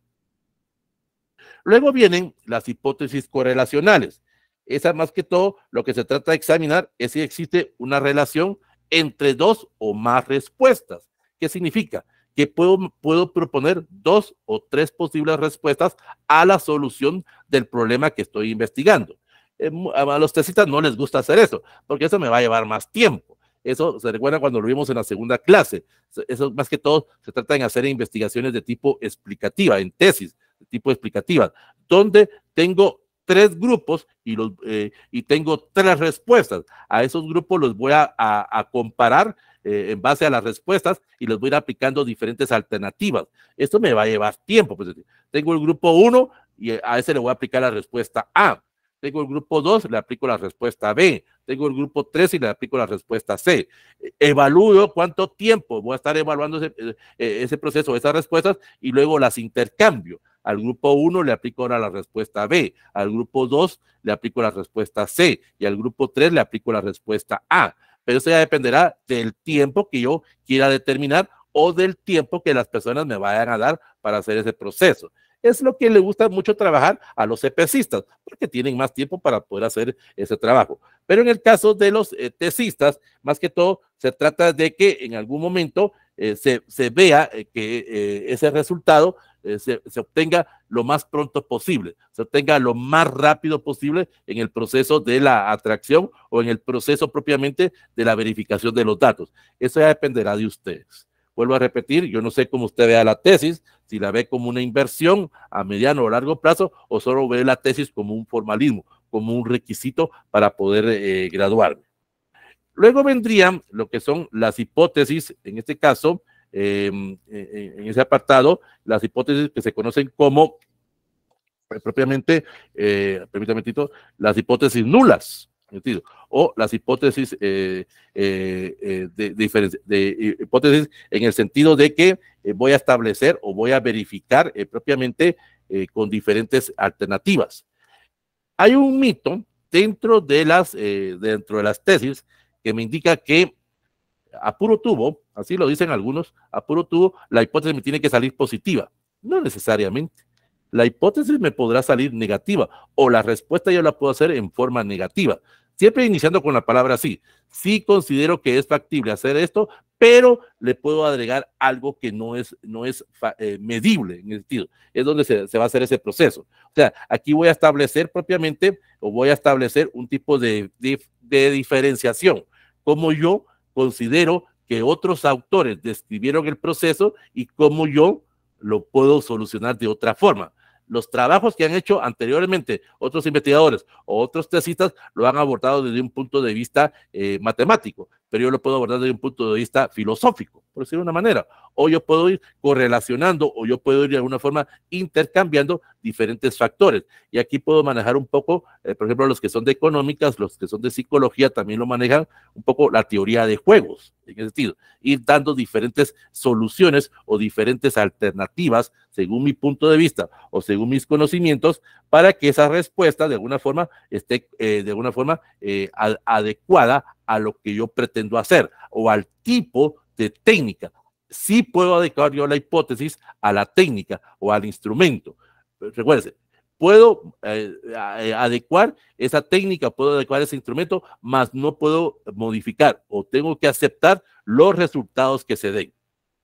Luego vienen las hipótesis correlacionales. Esa más que todo lo que se trata de examinar es si existe una relación entre dos o más respuestas. ¿Qué significa? que puedo, puedo proponer dos o tres posibles respuestas a la solución del problema que estoy investigando. Eh, a los tesistas no les gusta hacer eso, porque eso me va a llevar más tiempo. Eso se recuerda cuando lo vimos en la segunda clase. Eso más que todo se trata de hacer investigaciones de tipo explicativa, en tesis, de tipo explicativa, donde tengo tres grupos y, los, eh, y tengo tres respuestas. A esos grupos los voy a comparar eh, en base a las respuestas y les voy a ir aplicando diferentes alternativas. Esto me va a llevar tiempo. Pues, tengo el grupo 1 y eh, a ese le voy a aplicar la respuesta A. Tengo el grupo 2, le aplico la respuesta B. Tengo el grupo 3 y le aplico la respuesta C. E, evalúo cuánto tiempo voy a estar evaluando ese, eh, ese proceso, esas respuestas, y luego las intercambio. Al grupo 1 le aplico ahora la respuesta B, al grupo 2 le aplico la respuesta C y al grupo 3 le aplico la respuesta A pero eso ya dependerá del tiempo que yo quiera determinar o del tiempo que las personas me vayan a dar para hacer ese proceso. Es lo que le gusta mucho trabajar a los EPCistas, porque tienen más tiempo para poder hacer ese trabajo. Pero en el caso de los eh, más que todo, se trata de que en algún momento eh, se, vea eh, que ese resultado se, obtenga lo más pronto posible, se tenga lo más rápido posible en el proceso de la atracción o en el proceso propiamente de la verificación de los datos. Eso ya dependerá de ustedes. Vuelvo a repetir, yo no sé cómo usted vea la tesis, si la ve como una inversión a mediano o largo plazo o solo ve la tesis como un formalismo, como un requisito para poder eh, graduarme. Luego vendrían lo que son las hipótesis, en este caso, Em, e, e, en ese apartado las hipótesis que se conocen como, eh, propiamente, eh, permítame tito, las hipótesis nulas, o las hipótesis eh, de, hipótesis en el sentido de que voy a establecer o voy a verificar propiamente con diferentes alternativas. Hay un mito dentro de las dentro de las tesis que me indica que a puro tubo así lo dicen algunos, Apuro puro la hipótesis me tiene que salir positiva. No necesariamente. La hipótesis me podrá salir negativa o la respuesta yo la puedo hacer en forma negativa. Siempre iniciando con la palabra sí. Sí considero que es factible hacer esto, pero le puedo agregar algo que no es, no es eh, medible en el sentido. Es donde se, va a hacer ese proceso. O sea, aquí voy a establecer propiamente o voy a establecer un tipo de diferenciación. Como yo considero que otros autores describieron el proceso y cómo yo lo puedo solucionar de otra forma. Los trabajos que han hecho anteriormente otros investigadores o otros tesistas lo han abordado desde un punto de vista eh, matemático, pero yo lo puedo abordar desde un punto de vista filosófico, por decirlo de una manera, o yo puedo ir correlacionando, o yo puedo ir de alguna forma intercambiando diferentes factores. Y aquí puedo manejar un poco, eh, por ejemplo, los que son de económicas, los que son de psicología, también lo manejan un poco la teoría de juegos, en ese sentido, ir dando diferentes soluciones o diferentes alternativas, según mi punto de vista o según mis conocimientos, para que esa respuesta de alguna forma esté eh, de alguna forma eh, adecuada a lo que yo pretendo hacer o al tipo de técnica. Sí puedo adecuar yo la hipótesis a la técnica o al instrumento. Recuérdense, puedo eh, adecuar esa técnica, puedo adecuar ese instrumento, mas no puedo modificar o tengo que aceptar los resultados que se den.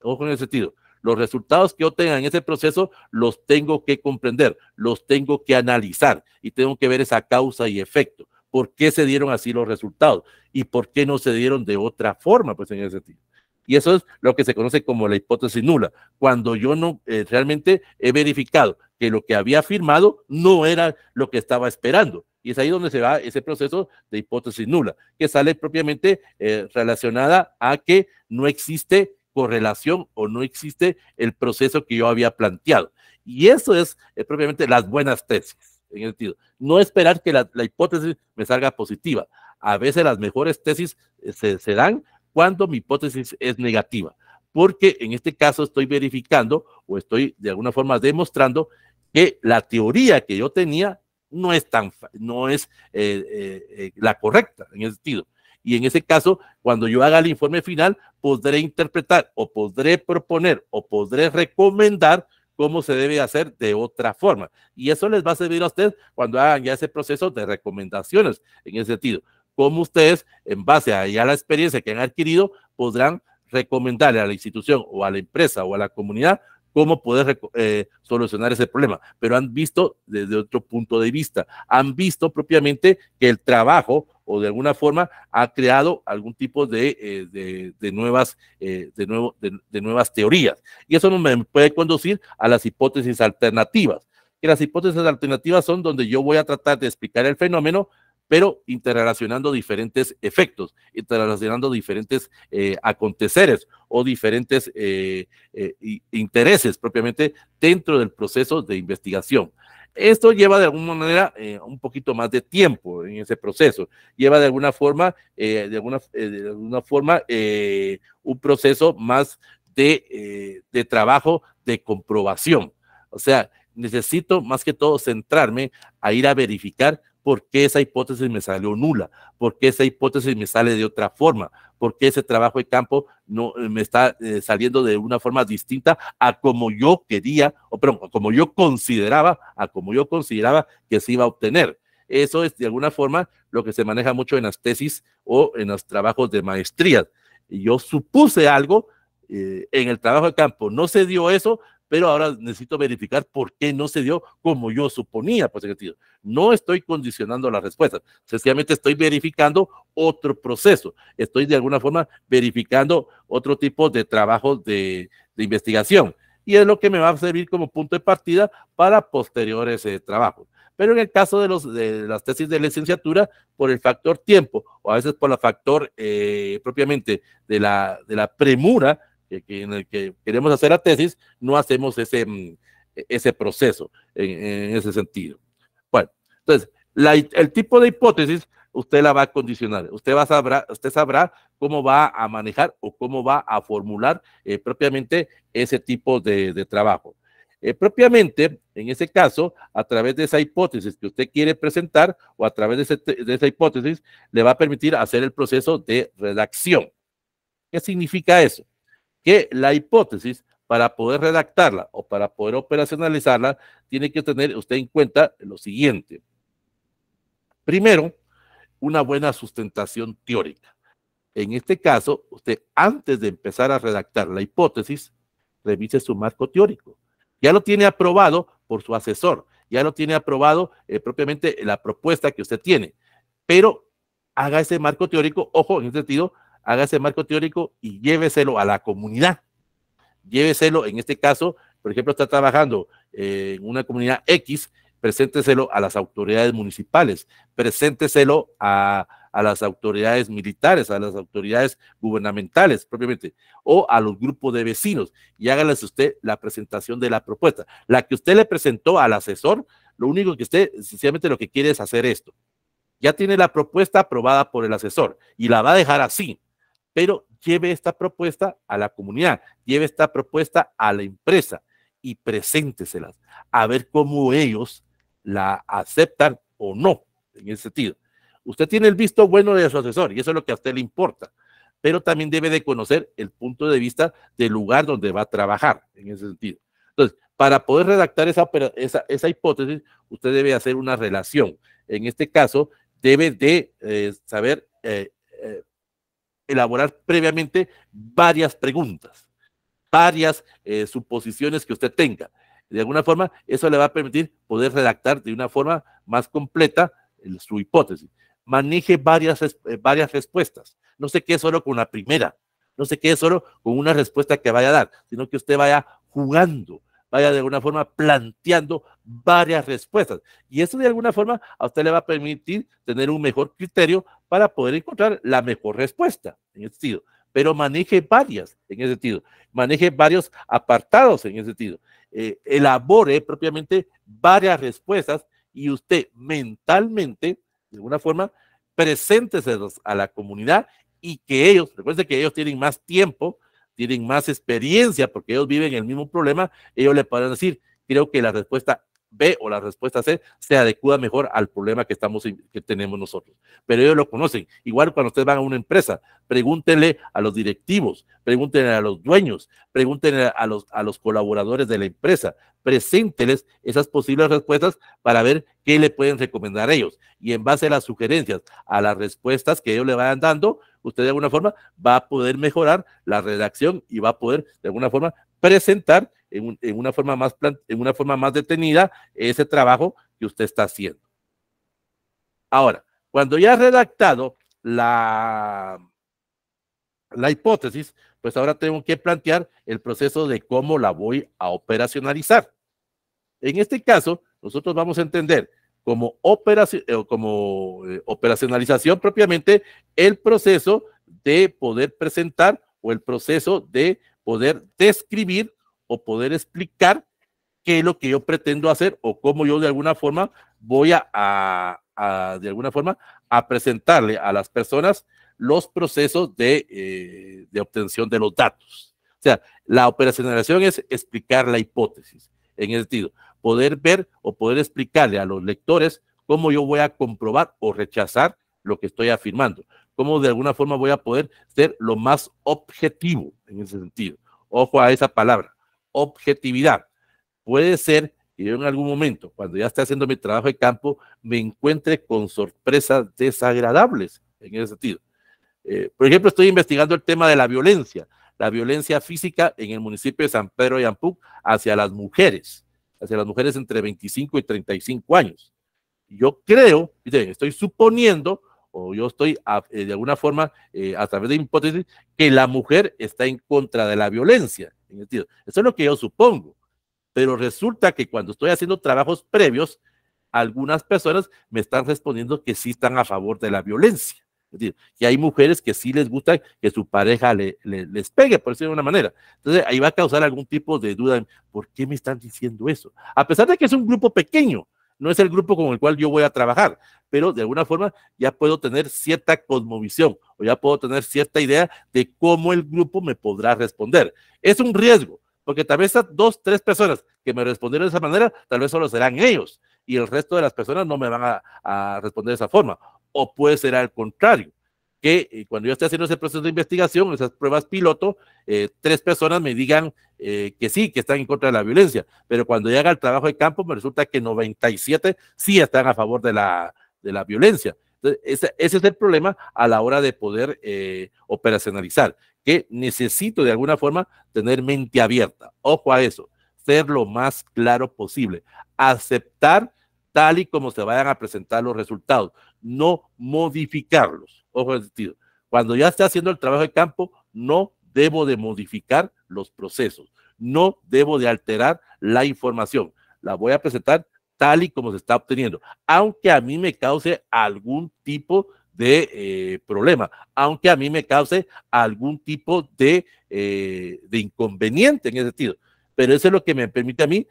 Ojo en el sentido. Los resultados que yo en ese proceso los tengo que comprender, los tengo que analizar y tengo que ver esa causa y efecto. ¿Por qué se dieron así los resultados? ¿Y por qué no se dieron de otra forma? Pues en ese sentido. Y eso es lo que se conoce como la hipótesis nula, cuando yo no eh, realmente he verificado que lo que había afirmado no era lo que estaba esperando. Y es ahí donde se va ese proceso de hipótesis nula, que sale propiamente eh, relacionada a que no existe correlación o no existe el proceso que yo había planteado. Y eso es eh, propiamente las buenas tesis, en el sentido. No esperar que la, hipótesis me salga positiva. A veces las mejores tesis eh, se, dan cuando mi hipótesis es negativa, porque en este caso estoy verificando o estoy de alguna forma demostrando que la teoría que yo tenía no es tan no es eh, la correcta en el sentido y en ese caso, cuando yo haga el informe final, podré interpretar o podré proponer o podré recomendar cómo se debe hacer de otra forma. Y eso les va a servir a ustedes cuando hagan ya ese proceso de recomendaciones en ese sentido. Cómo ustedes, en base a la experiencia que han adquirido, podrán recomendarle a la institución o a la empresa o a la comunidad cómo poder eh, solucionar ese problema, pero han visto desde otro punto de vista, han visto propiamente que el trabajo o de alguna forma ha creado algún tipo de, eh, nuevas, eh, de, nuevo, de, nuevas teorías. Y eso me puede conducir a las hipótesis alternativas que las hipótesis alternativas son donde yo voy a tratar de explicar el fenómeno pero interrelacionando diferentes efectos, interrelacionando diferentes eh, aconteceres o diferentes eh, eh, intereses propiamente dentro del proceso de investigación. Esto lleva de alguna manera un poquito más de tiempo en ese proceso. Lleva de alguna forma, de, alguna, de alguna un proceso más de, de, trabajo de comprobación. O sea, necesito más que todo centrarme a ir a verificar por qué esa hipótesis me salió nula, por qué esa hipótesis me sale de otra forma, por qué ese trabajo de campo no eh, me está eh, saliendo de una forma distinta a como yo quería, o perdón, como yo consideraba, a como yo consideraba que se iba a obtener. Eso es de alguna forma lo que se maneja mucho en las tesis o en los trabajos de maestría. Yo supuse algo, eh, en el trabajo de campo no se dio eso, pero ahora necesito verificar por qué no se dio como yo suponía, pues en sentido. No estoy condicionando las respuestas, sencillamente estoy verificando otro proceso, estoy de alguna forma verificando otro tipo de trabajo de, investigación y es lo que me va a servir como punto de partida para posteriores eh, trabajos. Pero en el caso de, los, de las tesis de licenciatura, por el factor tiempo o a veces por el factor eh, propiamente de la, de la premura en el que queremos hacer la tesis, no hacemos ese, mm, e-, ese proceso en, ese sentido. Bueno, entonces, el tipo de hipótesis usted la va a condicionar, usted, va a sabrá, usted sabrá cómo va a manejar o cómo va a formular eh, propiamente ese tipo de, trabajo. Eh, propiamente, en ese caso, a través de esa hipótesis que usted quiere presentar o a través de esa hipótesis, le va a permitir hacer el proceso de redacción. ¿Qué significa eso? que la hipótesis para poder redactarla o para poder operacionalizarla, tiene que tener usted en cuenta lo siguiente. Primero, una buena sustentación teórica. En este caso, usted antes de empezar a redactar la hipótesis, revise su marco teórico. Ya lo tiene aprobado por su asesor, ya lo tiene aprobado eh, propiamente la propuesta que usted tiene, pero haga ese marco teórico, ojo, en este sentido, hágase ese marco teórico y lléveselo a la comunidad. Lléveselo, en este caso, por ejemplo, está trabajando eh, en una comunidad X, presénteselo a las autoridades municipales, presénteselo a, a las autoridades militares, a las autoridades gubernamentales propiamente, o a los grupos de vecinos, y hágales usted la presentación de la propuesta. La que usted le presentó al asesor, lo único que usted, sencillamente lo que quiere es hacer esto. Ya tiene la propuesta aprobada por el asesor y la va a dejar así pero lleve esta propuesta a la comunidad, lleve esta propuesta a la empresa y presénteselas a ver cómo ellos la aceptan o no, en ese sentido. Usted tiene el visto bueno de su asesor y eso es lo que a usted le importa, pero también debe de conocer el punto de vista del lugar donde va a trabajar, en ese sentido. Entonces, para poder redactar esa, hipótesis, usted debe hacer una relación. En este caso, debe de eh, saber eh, elaborar previamente varias preguntas, varias eh, suposiciones que usted tenga. De alguna forma, eso le va a permitir poder redactar de una forma más completa su hipótesis. Maneje varias, eh, varias respuestas. No se quede solo con la primera, no se quede solo con una respuesta que vaya a dar, sino que usted vaya jugando, vaya de alguna forma planteando varias respuestas. Y eso de alguna forma a usted le va a permitir tener un mejor criterio para poder encontrar la mejor respuesta en ese sentido. Pero maneje varias en ese sentido, maneje varios apartados en ese sentido. Eh, elabore propiamente varias respuestas y usted mentalmente, de alguna forma, preséntese a la comunidad y que ellos, recuerden que ellos tienen más tiempo tienen más experiencia, porque ellos viven el mismo problema, ellos le podrán decir, creo que la respuesta B o la respuesta C se adecua mejor al problema que, estamos, que tenemos nosotros. Pero ellos lo conocen. Igual cuando ustedes van a una empresa, pregúntenle a los directivos, pregúntenle a los dueños, pregúntenle a los, a los colaboradores de la empresa, presénteles esas posibles respuestas para ver qué le pueden recomendar ellos. Y en base a las sugerencias, a las respuestas que ellos le vayan dando, usted de alguna forma va a poder mejorar la redacción y va a poder de alguna forma presentar en, una, forma más en una forma más detenida ese trabajo que usted está haciendo. Ahora, cuando ya ha redactado la, la hipótesis, pues ahora tengo que plantear el proceso de cómo la voy a operacionalizar. En este caso, nosotros vamos a entender como, operación, eh, como eh, operacionalización propiamente el proceso de poder presentar o el proceso de poder describir o poder explicar qué es lo que yo pretendo hacer o cómo yo de alguna forma voy a, de alguna forma a presentarle a las personas los procesos de, eh, de obtención de los datos. O sea, la operacionalización es explicar la hipótesis en ese sentido poder ver o poder explicarle a los lectores cómo yo voy a comprobar o rechazar lo que estoy afirmando, cómo de alguna forma voy a poder ser lo más objetivo en ese sentido. Ojo a esa palabra, objetividad. Puede ser que yo en algún momento, cuando ya esté haciendo mi trabajo de campo, me encuentre con sorpresas desagradables en ese sentido. Eh, por ejemplo, estoy investigando el tema de la violencia, la violencia física en el municipio de San Pedro de Ampuc hacia las mujeres hacia las mujeres entre 25 y 35 años. Yo creo, estoy suponiendo, o yo estoy ah, eh, de alguna forma, eh, a través de hipótesis, que la mujer está en contra de la violencia. En Eso es lo que yo supongo. Pero resulta que cuando estoy haciendo trabajos previos, algunas personas me están respondiendo que sí están a favor de la violencia. Es decir, que hay mujeres que sí les gusta que su pareja les pegue, por decirlo de una manera. Entonces ahí va a causar algún tipo de duda, ¿por qué me están diciendo eso? A pesar de que es un grupo pequeño, no es el grupo con el cual yo voy a trabajar, pero de alguna forma ya puedo tener cierta cosmovisión o ya puedo tener cierta idea de cómo el grupo me podrá responder. Es un riesgo, porque tal vez esas dos, tres personas que me respondieron de esa manera, tal vez solo serán ellos y el resto de las personas no me van a responder de esa forma o puede ser al contrario, que eh, cuando yo esté haciendo ese proceso de investigación, esas pruebas piloto, eh, tres personas me digan eh, que sí, que están en contra de la violencia, pero cuando llega al trabajo de campo me resulta que 97 sí están a favor de la, de la violencia. ese, es el problema a la hora de poder operacionalizar, que necesito de alguna forma tener mente abierta. Ojo a eso, ser lo más claro posible, aceptar tal y como se vayan a presentar los resultados, no modificarlos. Ojo en sentido. Cuando ya esté haciendo el trabajo de campo, no debo de modificar los procesos, no debo de alterar la información. La voy a presentar tal y como se está obteniendo, aunque a mí me cause algún tipo de eh, problema, aunque a mí me cause algún tipo de, eh, de inconveniente en ese sentido. Pero eso es lo que me permite a mí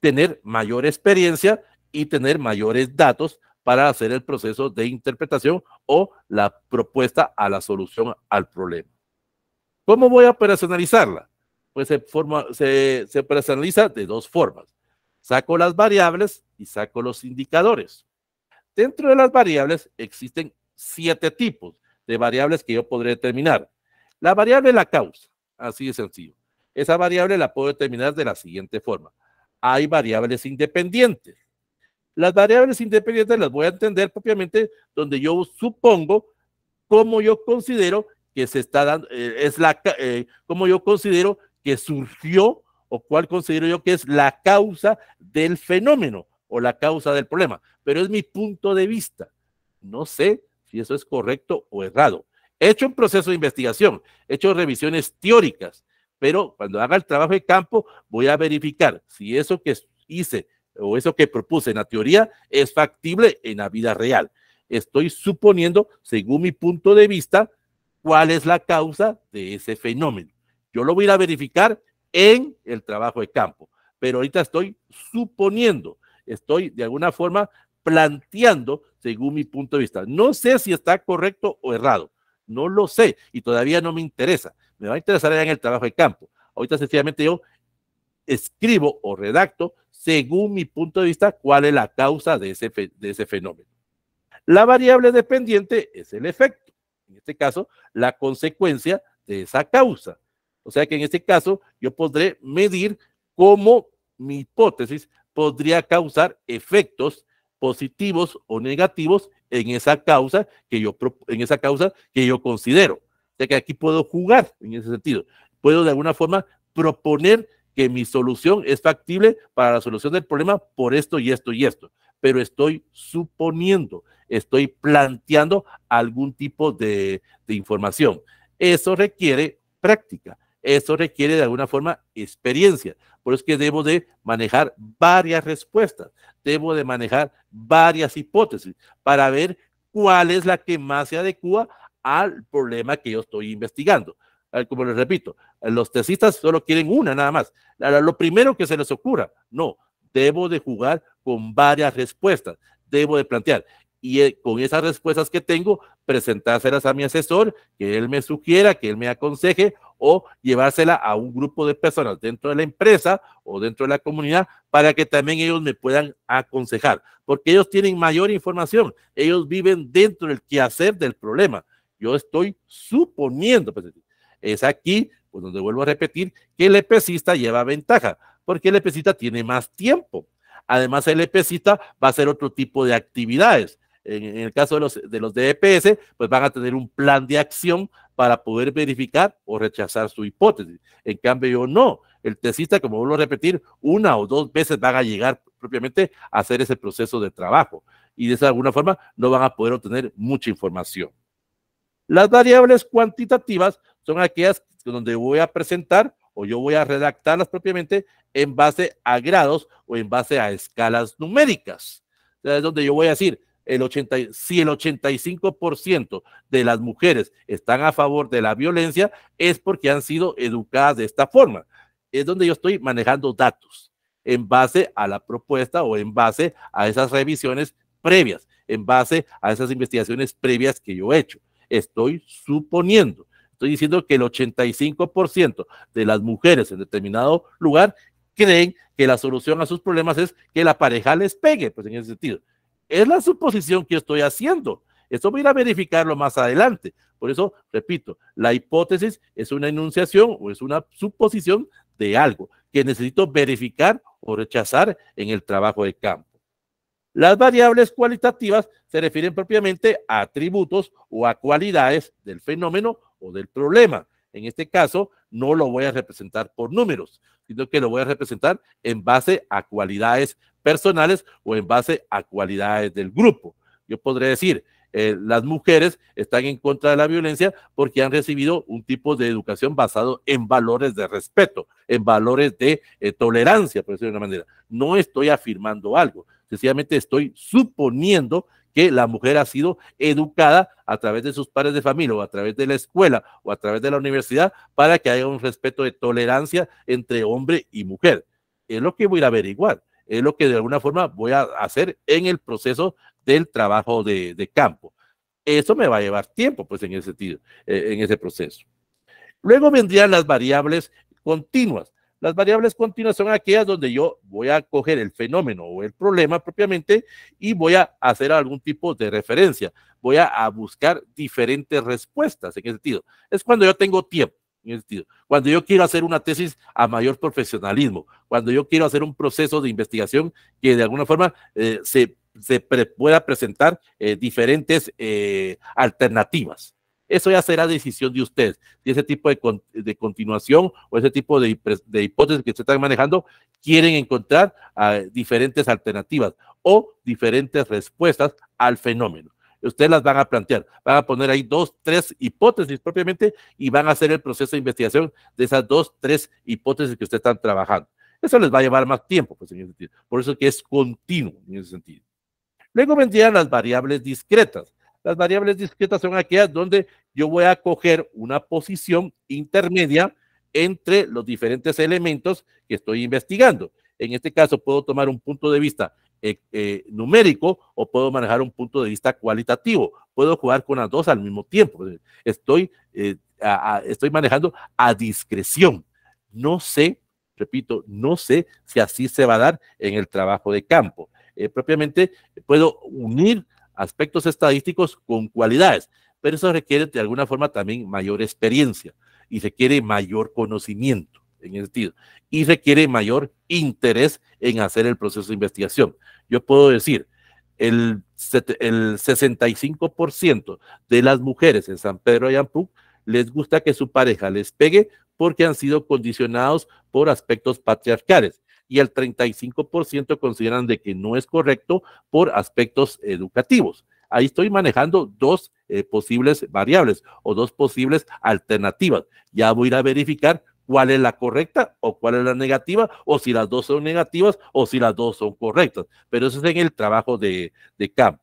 tener mayor experiencia y tener mayores datos para hacer el proceso de interpretación o la propuesta a la solución al problema. ¿Cómo voy a personalizarla? Pues se, forma, se, de dos formas. Saco las variables y saco los indicadores. Dentro de las variables existen siete tipos de variables que yo podré determinar. La variable es la causa, así de sencillo. Esa variable la puedo determinar de la siguiente forma. Hay variables independientes las variables independientes las voy a entender propiamente donde yo supongo cómo yo considero que se está dando, eh, es la, eh, yo considero que surgió o cuál considero yo que es la causa del fenómeno o la causa del problema. Pero es mi punto de vista. No sé si eso es correcto o errado. He hecho un proceso de investigación, he hecho revisiones teóricas, pero cuando haga el trabajo de campo voy a verificar si eso que hice o eso que propuse en la teoría es factible en la vida real. Estoy suponiendo, según mi punto de vista, cuál es la causa de ese fenómeno. Yo lo voy a, verificar en el trabajo de campo, pero ahorita estoy suponiendo, estoy de alguna forma planteando según mi punto de vista. No sé si está correcto o errado, no lo sé y todavía no me interesa. Me va a interesar ya en el trabajo de campo. Ahorita sencillamente yo escribo o redacto, según mi punto de vista, cuál es la causa de ese, de ese fenómeno. La variable dependiente es el efecto, en este caso, la consecuencia de esa causa. O sea que en este caso yo podré medir cómo mi hipótesis podría causar efectos positivos o negativos en esa causa que yo en esa causa que yo considero. O sea que aquí puedo jugar en ese sentido. Puedo de alguna forma proponer mi solución es factible para la solución del problema por esto y esto y esto, pero estoy suponiendo, estoy planteando algún tipo de, información. Eso requiere práctica, eso requiere de alguna forma experiencia. Por eso es que debo de manejar varias respuestas, debo de manejar varias hipótesis para ver cuál es la que más se adecua al problema que yo estoy investigando como les repito, los tesistas solo quieren una nada más. Lo primero que se les ocurra, no, debo de jugar con varias respuestas, debo de plantear. Y eh, con esas respuestas que tengo, presentárselas a mi asesor, que él me sugiera, que él me aconseje, o llevársela a un grupo de personas dentro de la empresa o dentro de la comunidad para que también ellos me puedan aconsejar, porque ellos tienen mayor información, ellos viven dentro del quehacer del problema. Yo estoy suponiendo, presidente es aquí, pues donde vuelvo a repetir, que el EPCista lleva ventaja, porque el EPCista tiene más tiempo. Además, el EPCista va a hacer otro tipo de actividades. En, el caso de los, de los DPS, e pues van a tener un plan de acción para poder verificar o rechazar su hipótesis. En cambio, yo no. El tesista, como vuelvo a repetir, una o dos veces van a llegar propiamente a hacer ese proceso de trabajo y de esa alguna forma no van a poder obtener mucha información. Las variables cuantitativas son aquellas donde voy a presentar o yo voy a redactarlas propiamente en base a grados o en base a escalas numéricas. es donde yo voy a decir, el 80, si el 85% de las mujeres están a favor de la violencia, es porque han sido educadas de esta forma. Es donde yo estoy manejando datos en base a la propuesta o en base a esas revisiones previas, en base a esas investigaciones previas que yo he hecho. Estoy suponiendo. Estoy diciendo que el 85% de las mujeres en determinado lugar creen que la solución a sus problemas es que la pareja les pegue, pues en ese sentido. Es la suposición que estoy haciendo. Esto voy a verificarlo más adelante. Por eso, repito, la hipótesis es una enunciación o es una suposición de algo que necesito verificar o rechazar en el trabajo de campo. Las variables cualitativas se refieren propiamente a atributos o a cualidades del fenómeno o del problema. En este caso, no lo voy a representar por números, sino que lo voy a representar en base a cualidades personales o en base a cualidades del grupo. Yo podré decir, eh, las mujeres están en contra de la violencia porque han recibido un tipo de educación basado en valores de respeto, en valores de eh, tolerancia, por decirlo de una manera. No estoy afirmando algo, sencillamente estoy suponiendo que la mujer ha sido educada a través de sus padres de familia o a través de la escuela o a través de la universidad para que haya un respeto de tolerancia entre hombre y mujer. Es lo que voy a averiguar, es lo que de alguna forma voy a hacer en el proceso del trabajo de, campo. Eso me va a llevar tiempo, pues en ese sentido, eh, en ese proceso. Luego vendrían las variables continuas las variables continuas son aquellas donde yo voy a coger el fenómeno o el problema propiamente y voy a hacer algún tipo de referencia. Voy a, buscar diferentes respuestas en ese sentido. Es cuando yo tengo tiempo. En sentido. Cuando yo quiero hacer una tesis a mayor profesionalismo, cuando yo quiero hacer un proceso de investigación que de alguna forma eh, se, pueda presentar eh, diferentes eh, alternativas. Eso ya será decisión de ustedes. si ese tipo de, continuación o ese tipo de, hipótesis que ustedes están manejando quieren encontrar ah, diferentes alternativas o diferentes respuestas al fenómeno ustedes las van a plantear. Van a poner ahí dos, tres hipótesis propiamente y van a hacer el proceso de investigación de esas dos, tres hipótesis que ustedes están trabajando. Eso les va a llevar más tiempo, pues, en ese sentido. Por eso que es continuo, en ese sentido. Luego vendrían las variables discretas. Las variables discretas son aquellas donde yo voy a coger una posición intermedia entre los diferentes elementos que estoy investigando. En este caso, puedo tomar un punto de vista eh, eh, numérico o puedo manejar un punto de vista cualitativo. Puedo jugar con las dos al mismo tiempo. Estoy, eh, estoy manejando a discreción. No sé, repito, no sé si así se va a dar en el trabajo de campo. propiamente puedo unir aspectos estadísticos con cualidades pero eso requiere de alguna forma también mayor experiencia y requiere mayor conocimiento en ese sentido y requiere mayor interés en hacer el proceso de investigación. Yo puedo decir, el, 65% de las mujeres en San Pedro de Ayampú les gusta que su pareja les pegue porque han sido condicionados por aspectos patriarcales y el 35% consideran de que no es correcto por aspectos educativos. Ahí estoy manejando dos eh, posibles variables o dos posibles alternativas. Ya voy a a verificar cuál es la correcta o cuál es la negativa, o si las dos son negativas o si las dos son correctas. Pero eso es en el trabajo de, campo.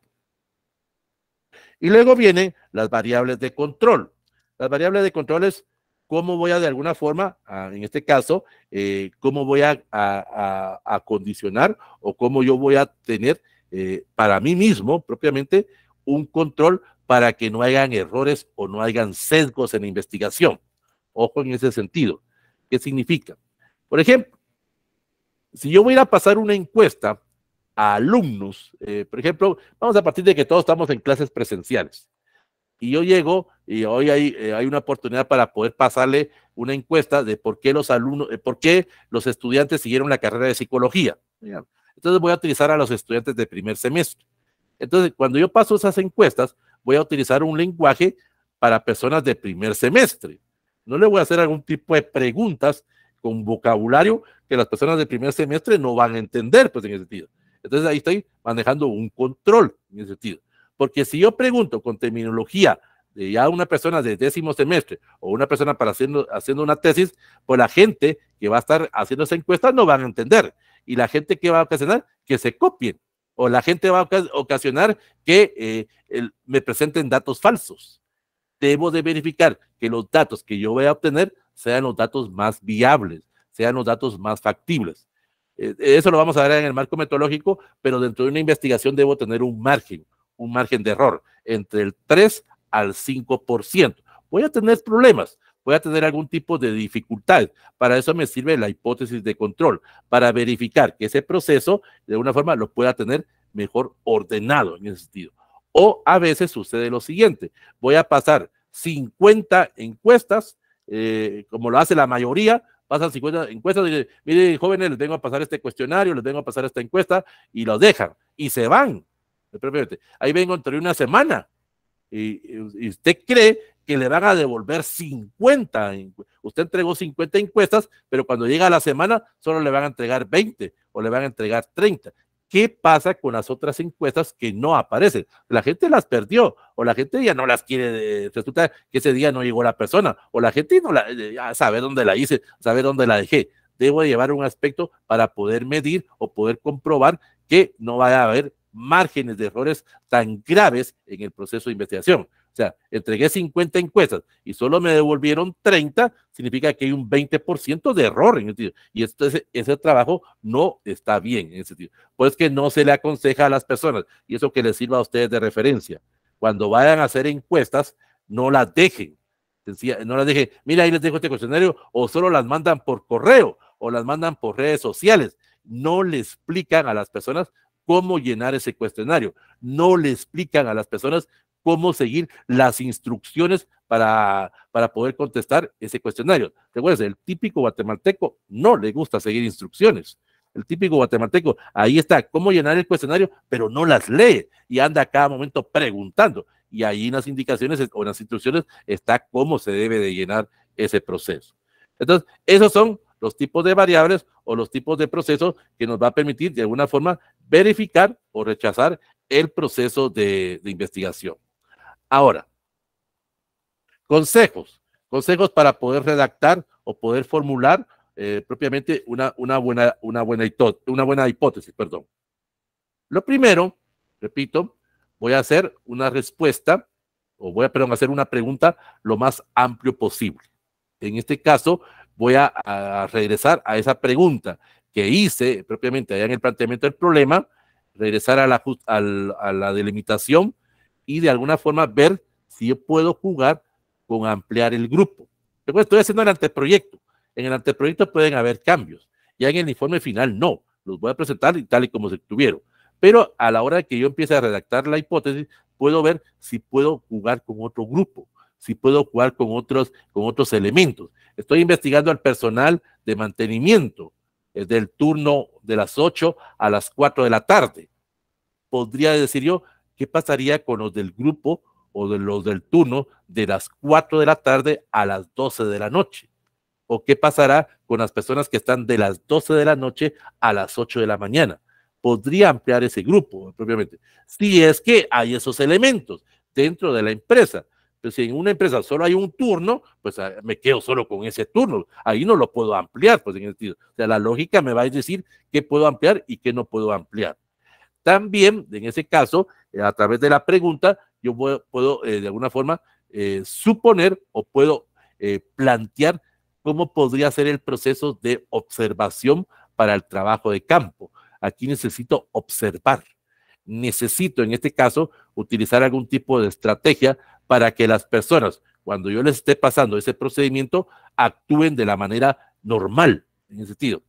Y luego vienen las variables de control. Las variables de control es cómo voy a de alguna forma, en este caso, eh, cómo voy a, a, a, condicionar o cómo yo voy a tener eh, para mí mismo, propiamente, un control para que no hagan errores o no hagan sesgos en la investigación. Ojo en ese sentido. ¿Qué significa? Por ejemplo, si yo voy a pasar una encuesta a alumnos, eh, por ejemplo, vamos a partir de que todos estamos en clases presenciales, y yo llego y hoy hay, eh, hay una oportunidad para poder pasarle una encuesta de por qué los alumnos, por qué los estudiantes siguieron la carrera de psicología. Entonces voy a utilizar a los estudiantes de primer semestre. Entonces, cuando yo paso esas encuestas, voy a utilizar un lenguaje para personas de primer semestre. No le voy a hacer algún tipo de preguntas con vocabulario que las personas de primer semestre no van a entender, pues en ese sentido. Entonces ahí estoy manejando un control en ese sentido. Porque si yo pregunto con terminología de ya una persona de décimo semestre o una persona para haciendo, haciendo una tesis, pues la gente que va a estar haciendo esa encuesta no van a entender y la gente que va a ocasionar que se copien o la gente va a ocasionar que eh, me presenten datos falsos. Debo de verificar que los datos que yo voy a obtener sean los datos más viables, sean los datos más factibles. E, eso lo vamos a ver en el marco metodológico, pero dentro de una investigación debo tener un margen, un margen de error entre el 3 al 5%. Voy a tener problemas, voy a tener algún tipo de dificultad. Para eso me sirve la hipótesis de control, para verificar que ese proceso de alguna forma lo pueda tener mejor ordenado en ese sentido. O a veces sucede lo siguiente, voy a pasar 50 encuestas, eh, como lo hace la mayoría, pasan 50 encuestas, y, miren jóvenes, les vengo a pasar este cuestionario, les vengo a pasar esta encuesta y lo dejan y se van. Eh, Ahí vengo entre una semana. Y, y usted cree que le van a devolver 50. Usted entregó 50 encuestas, pero cuando llega la semana solo le van a entregar 20 o le van a entregar 30. ¿Qué pasa con las otras encuestas que no aparecen? La gente las perdió o la gente ya no las quiere, eh, resulta que ese día no llegó la persona o la gente no la, eh, ya sabe dónde la hice, sabe dónde la dejé. Debo llevar un aspecto para poder medir o poder comprobar que no va a haber márgenes de errores tan graves en el proceso de investigación. O sea, entregué 50 encuestas y solo me devolvieron 30, significa que hay un 20% de error en ese sentido. Y ese trabajo no está bien en ese sentido. Pues que no se le aconseja a las personas y eso que les sirva a ustedes de referencia. Cuando vayan a hacer encuestas, no las dejen. No las dejen, mira, ahí les dejo este cuestionario, o solo las mandan por correo, o las mandan por redes sociales. No le explican a las personas cómo llenar ese cuestionario. No le explican a las personas cómo seguir las instrucciones para, para poder contestar ese cuestionario. Recuerden, el típico guatemalteco no le gusta seguir instrucciones. El típico guatemalteco, ahí está, cómo llenar el cuestionario, pero no las lee y anda a cada momento preguntando. Y ahí en las indicaciones o en las instrucciones está cómo se debe de llenar ese proceso. Entonces, esos son los tipos de variables o los tipos de procesos que nos va a permitir de alguna forma verificar o rechazar el proceso de investigación. Ahora, consejos, consejos para poder redactar o poder formular eh, propiamente una, una, buena, una, buena hipótesis. Perdón. Lo primero, repito, voy a hacer una respuesta, o voy a, hacer una pregunta lo más amplio posible. En este caso, voy a, regresar a esa pregunta que hice propiamente allá en el planteamiento del problema, regresar a la, a la delimitación y de alguna forma ver si yo puedo jugar con ampliar el grupo. Pero estoy haciendo el anteproyecto. En el anteproyecto pueden haber cambios. Ya en el informe final no. Los voy a presentar tal y como se tuvieron. Pero a la hora que yo empiece a redactar la hipótesis, puedo ver si puedo jugar con otro grupo, si puedo jugar con otros, con otros elementos. Estoy investigando al personal de mantenimiento Es del turno de las 8 a las 4 de la tarde. Podría decir yo, ¿Qué pasaría con los del grupo o de los del turno de las 4 de la tarde a las 12 de la noche? ¿O qué pasará con las personas que están de las 12 de la noche a las 8 de la mañana? Podría ampliar ese grupo, propiamente, si es que hay esos elementos dentro de la empresa. Pero pues, si en una empresa solo hay un turno, pues ah, me quedo solo con ese turno. Ahí no lo puedo ampliar, pues en el sentido. O sea, la lógica me va a decir qué puedo ampliar y qué no puedo ampliar. También, en ese caso, eh, a través de la pregunta, yo puedo, eh, de alguna forma eh, suponer o puedo plantear cómo podría ser el proceso de observación para el trabajo de campo. Aquí necesito observar. Necesito, en este caso, utilizar algún tipo de estrategia para que las personas, cuando yo les esté pasando ese procedimiento, actúen de la manera normal, en ese sentido.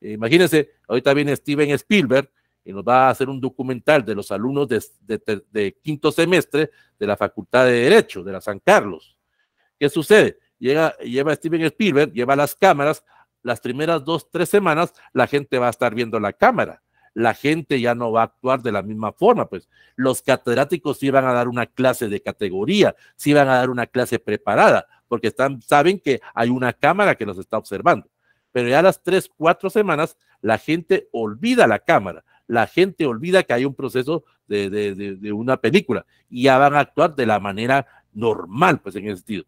Imagínense, ahorita viene Steven Spielberg y nos va a hacer un documental de los alumnos de, quinto semestre de la Facultad de Derecho de la San Carlos. ¿Qué sucede? Llega, lleva Steven Spielberg, lleva las cámaras, las primeras dos, tres semanas la gente va a estar viendo la cámara. La gente ya no va a actuar de la misma forma, pues los catedráticos sí van a dar una clase de categoría, sí van a dar una clase preparada, porque están, saben que hay una cámara que nos está observando. Pero ya las tres, cuatro semanas, la gente olvida la cámara, la gente olvida que hay un proceso de, una película y ya van a actuar de la manera normal, pues en ese sentido.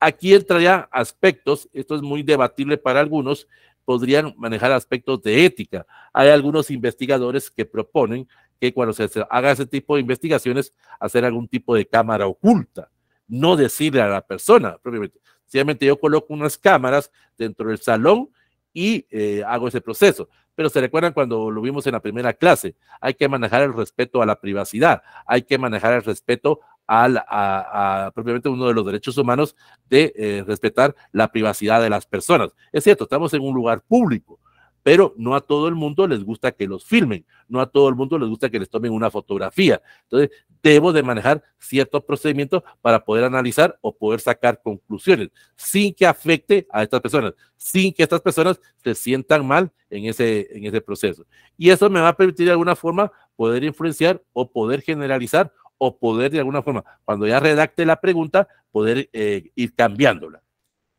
Aquí entraría aspectos, esto es muy debatible para algunos, podrían manejar aspectos de ética. Hay algunos investigadores que proponen que cuando se haga ese tipo de investigaciones, hacer algún tipo de cámara oculta, no decirle a la persona propiamente. Simplemente yo coloco unas cámaras dentro del salón y eh, hago ese proceso pero se recuerdan cuando lo vimos en la primera clase, hay que manejar el respeto a la privacidad, hay que manejar el respeto al, a, propiamente uno de los derechos humanos de eh, respetar la privacidad de las personas. Es cierto, estamos en un lugar público, pero no a todo el mundo les gusta que los filmen, no a todo el mundo les gusta que les tomen una fotografía. Entonces, debo de manejar ciertos procedimientos para poder analizar o poder sacar conclusiones sin que afecte a estas personas, sin que estas personas se sientan mal en ese, en ese proceso. Y eso me va a permitir de alguna forma poder influenciar o poder generalizar o poder de alguna forma, cuando ya redacte la pregunta, poder eh, ir cambiándola.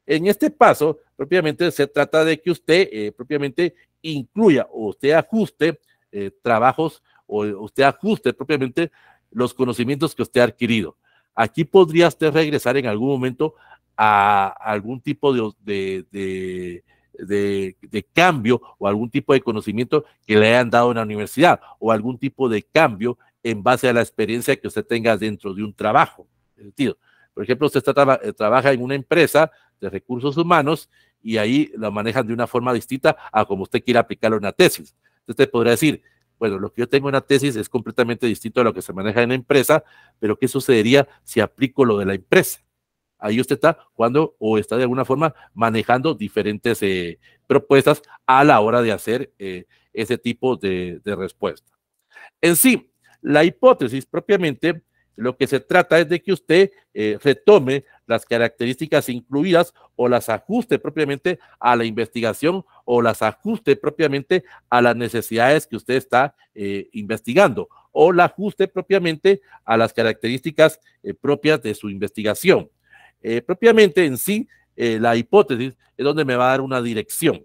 En este paso, propiamente se trata de que usted eh, propiamente incluya o usted ajuste eh, trabajos o usted ajuste propiamente los conocimientos que usted ha adquirido. Aquí podría usted regresar en algún momento a algún tipo de, de, de, cambio o algún tipo de conocimiento que le hayan dado en la universidad o algún tipo de cambio en base a la experiencia que usted tenga dentro de un trabajo. Por ejemplo, usted eh, trabaja en una empresa de recursos humanos y ahí lo manejan de una forma distinta a como usted quiera aplicarlo en una tesis. usted podría decir, bueno, lo que yo tengo en la tesis es completamente distinto a lo que se maneja en la empresa, pero ¿qué sucedería si aplico lo de la empresa? Ahí usted está cuando o está de alguna forma manejando diferentes eh, propuestas a la hora de hacer eh, ese tipo de, respuesta. En sí, la hipótesis propiamente, lo que se trata es de que usted eh, retome las características incluidas o las ajuste propiamente a la investigación o las ajuste propiamente a las necesidades que usted está eh, investigando o la ajuste propiamente a las características eh, propias de su investigación. Eh, propiamente en sí, la hipótesis es donde me va a dar una dirección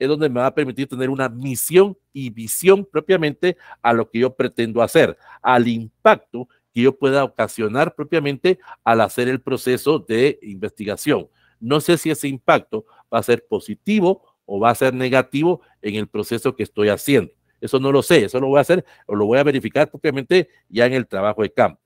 es donde me va a permitir tener una misión y visión propiamente a lo que yo pretendo hacer, al impacto que yo pueda ocasionar propiamente al hacer el proceso de investigación. No sé si ese impacto va a ser positivo o va a ser negativo en el proceso que estoy haciendo. Eso no lo sé, eso lo voy a hacer o lo voy a verificar propiamente ya en el trabajo de campo.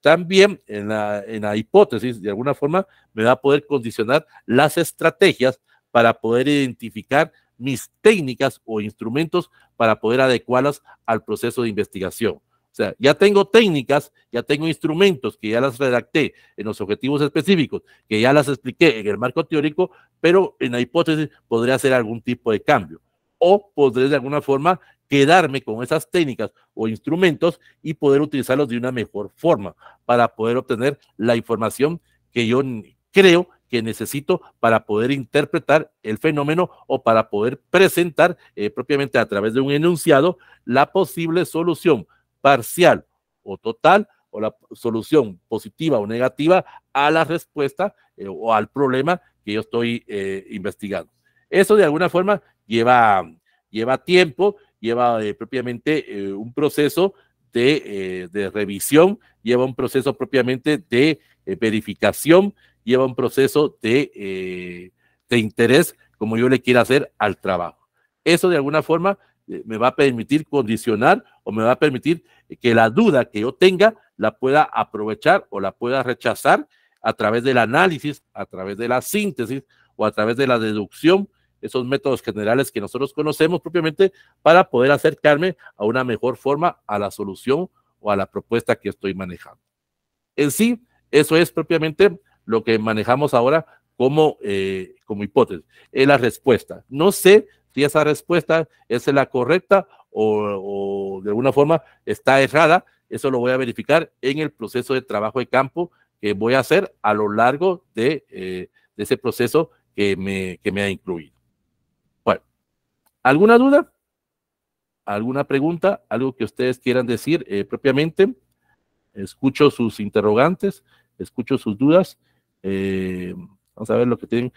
También en la, en la hipótesis, de alguna forma, me va a poder condicionar las estrategias para poder identificar mis técnicas o instrumentos para poder adecuarlas al proceso de investigación. O sea, ya tengo técnicas, ya tengo instrumentos que ya las redacté en los objetivos específicos, que ya las expliqué en el marco teórico, pero en la hipótesis podría hacer algún tipo de cambio. O podré de alguna forma quedarme con esas técnicas o instrumentos y poder utilizarlos de una mejor forma para poder obtener la información que yo creo que necesito para poder interpretar el fenómeno o para poder presentar eh, propiamente a través de un enunciado la posible solución parcial o total o la solución positiva o negativa a la respuesta eh, o al problema que yo estoy eh, investigando. Eso de alguna forma lleva, lleva tiempo, lleva eh, propiamente un proceso de, revisión, lleva un proceso propiamente de verificación, lleva un proceso de, de interés, como yo le quiera hacer, al trabajo. Eso de alguna forma me va a permitir condicionar o me va a permitir que la duda que yo tenga la pueda aprovechar o la pueda rechazar a través del análisis, a través de la síntesis o a través de la deducción, esos métodos generales que nosotros conocemos propiamente para poder acercarme a una mejor forma a la solución o a la propuesta que estoy manejando. En sí, eso es propiamente lo que manejamos ahora como, eh, como hipótesis, es la respuesta. No sé si esa respuesta es la correcta o, de alguna forma está errada, eso lo voy a verificar en el proceso de trabajo de campo que voy a hacer a lo largo de, eh, ese proceso que me, ha incluido. Bueno, ¿alguna duda? ¿Alguna pregunta? ¿Algo que ustedes quieran decir eh, propiamente? Escucho sus interrogantes, escucho sus dudas. Eh, vamos a ver lo que tienen.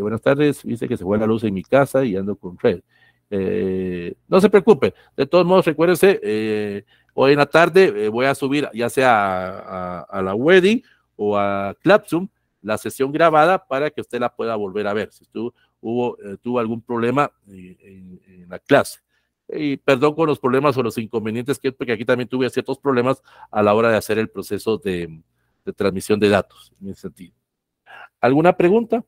buenas tardes, dice que se fue la luz en mi casa y ando con Fred. Eh, no se preocupe, de todos modos, recuérdense, eh, hoy en la tarde eh, voy a subir ya sea a, la wedding o a Clapsum la sesión grabada para que usted la pueda volver a ver si tuvo algún problema en, la clase. Y perdón con los problemas o los inconvenientes que porque aquí también tuve ciertos problemas a la hora de hacer el proceso de, de transmisión de datos en ese sentido. ¿Alguna pregunta?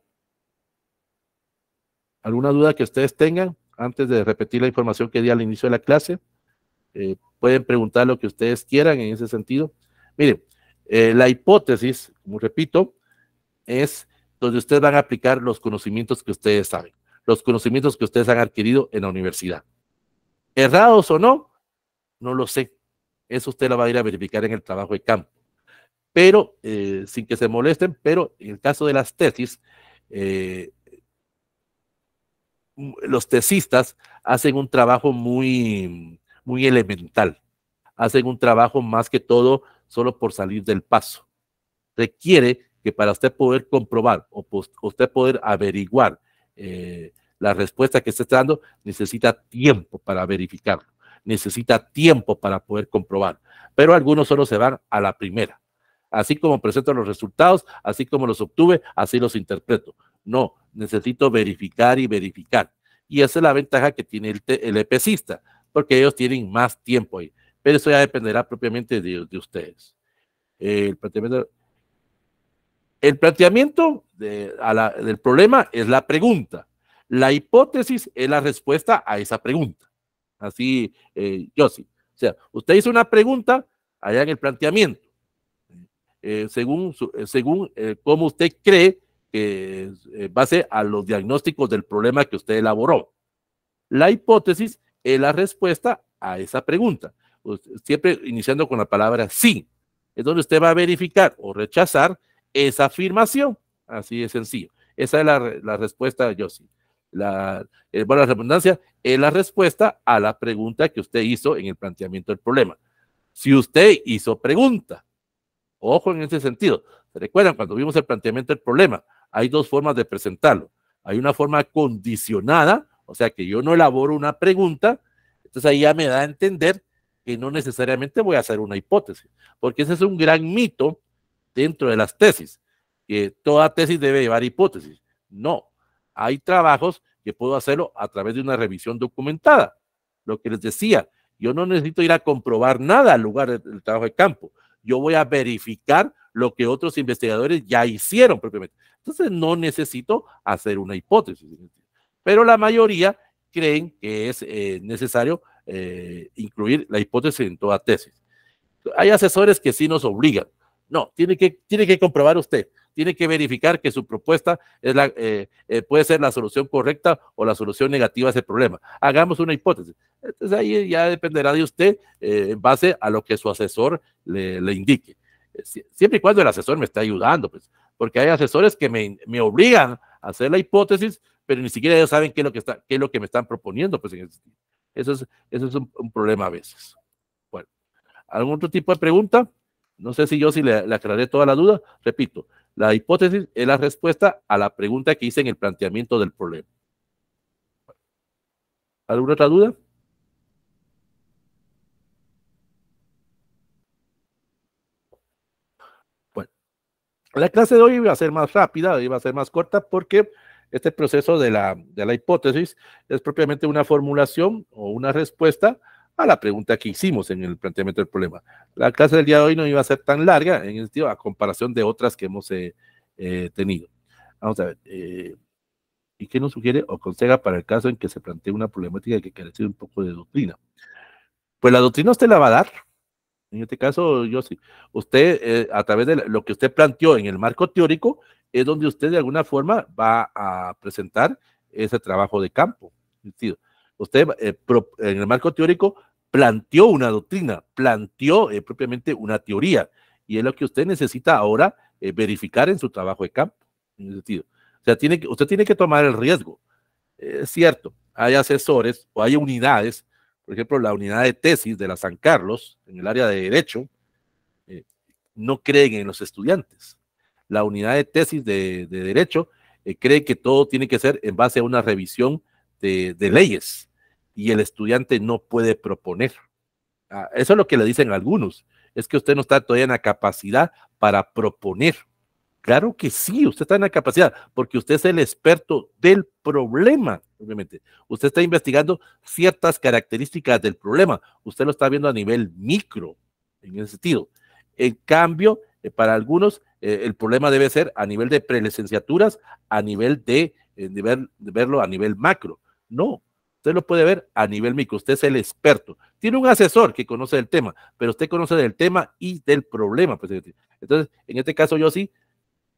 ¿Alguna duda que ustedes tengan? antes de repetir la información que di al inicio de la clase. Eh, pueden preguntar lo que ustedes quieran en ese sentido. Miren, eh, la hipótesis, como repito, es donde ustedes van a aplicar los conocimientos que ustedes saben, los conocimientos que ustedes han adquirido en la universidad. Errados o no, no lo sé. Eso usted lo va a ir a verificar en el trabajo de campo. Pero, eh, sin que se molesten, pero en el caso de las tesis, eh, los tesistas hacen un trabajo muy, muy elemental, hacen un trabajo más que todo solo por salir del paso. Requiere que para usted poder comprobar o usted poder averiguar eh, la respuesta que está dando, necesita tiempo para verificarlo, necesita tiempo para poder comprobar, pero algunos solo se van a la primera. Así como presento los resultados, así como los obtuve, así los interpreto. No, necesito verificar y verificar. Y esa es la ventaja que tiene el, el porque ellos tienen más tiempo ahí. Pero eso ya dependerá propiamente de, ustedes. el planteamiento, el planteamiento del problema es la pregunta. La hipótesis es la respuesta a esa pregunta. Así, eh, yo sí. O sea, usted hizo una pregunta allá en el planteamiento. Eh, según, eh, según cómo usted cree que eh, eh, base a los diagnósticos del problema que usted elaboró. La hipótesis es la respuesta a esa pregunta, pues, siempre iniciando con la palabra sí. Es donde usted va a verificar o rechazar esa afirmación. Así de sencillo. Esa es la, respuesta yo sí, La, bueno, eh, la redundancia es la respuesta a la pregunta que usted hizo en el planteamiento del problema. Si usted hizo pregunta, ojo en ese sentido, ¿se recuerdan cuando vimos el planteamiento del problema? hay dos formas de presentarlo. Hay una forma condicionada, o sea que yo no elaboro una pregunta, entonces ahí ya me da a entender que no necesariamente voy a hacer una hipótesis, porque ese es un gran mito dentro de las tesis, que toda tesis debe llevar hipótesis. No, hay trabajos que puedo hacerlo a través de una revisión documentada. Lo que les decía, yo no necesito ir a comprobar nada al lugar del trabajo de campo. Yo voy a verificar lo que otros investigadores ya hicieron propiamente. Entonces no necesito hacer una hipótesis. Pero la mayoría creen que es eh, necesario eh, incluir la hipótesis en toda tesis. Hay asesores que sí nos obligan. No, tiene que, tiene que comprobar usted, tiene que verificar que su propuesta es la, eh, puede ser la solución correcta o la solución negativa a ese problema. Hagamos una hipótesis. Entonces ahí ya dependerá de usted en base a lo que su asesor le, le indique siempre y cuando el asesor me está ayudando, pues, porque hay asesores que me, obligan a hacer la hipótesis, pero ni siquiera ellos saben qué es lo que, está, qué es lo que me están proponiendo. Pues eso es, eso es un, problema a veces. Bueno, ¿algún otro tipo de pregunta? No sé si yo si le, le, aclaré toda la duda. Repito, la hipótesis es la respuesta a la pregunta que hice en el planteamiento del problema. ¿Alguna otra duda? La clase de hoy iba a ser más rápida, iba a ser más corta porque este proceso de la, hipótesis es propiamente una formulación o una respuesta a la pregunta que hicimos en el planteamiento del problema. La clase del día de hoy no iba a ser tan larga en el este sentido a comparación de otras que hemos eh, eh, tenido. Vamos a ver. Eh, ¿Y qué nos sugiere o conseja para el caso en que se plantee una problemática que carece de un poco de doctrina? Pues la doctrina usted la va a dar, en este caso, yo sí. Usted, eh, a través de lo que usted planteó en el marco teórico, es donde usted de alguna forma va a presentar ese trabajo de campo. Usted, eh, en el marco teórico, planteó una doctrina, planteó eh, propiamente una teoría, y es lo que usted necesita ahora verificar en su trabajo de campo. O sea, tiene usted tiene que tomar el riesgo. Es cierto, hay asesores o hay unidades por ejemplo, la unidad de tesis de la San Carlos, en el área de derecho, eh, no creen en los estudiantes. La unidad de tesis de, derecho eh, cree que todo tiene que ser en base a una revisión de, leyes y el estudiante no puede proponer. Ah, eso es lo que le dicen algunos, es que usted no está todavía en la capacidad para proponer Claro que sí, usted está en la capacidad, porque usted es el experto del problema, obviamente. Usted está investigando ciertas características del problema. Usted lo está viendo a nivel micro, en ese sentido. En cambio, eh, para algunos, eh, el problema debe ser a nivel de pre-licenciaturas, a nivel eh, de, verlo a nivel macro. No, usted lo puede ver a nivel micro. Usted es el experto. Tiene un asesor que conoce el tema, pero usted conoce del tema y del problema. Pues, entonces, en este caso, yo sí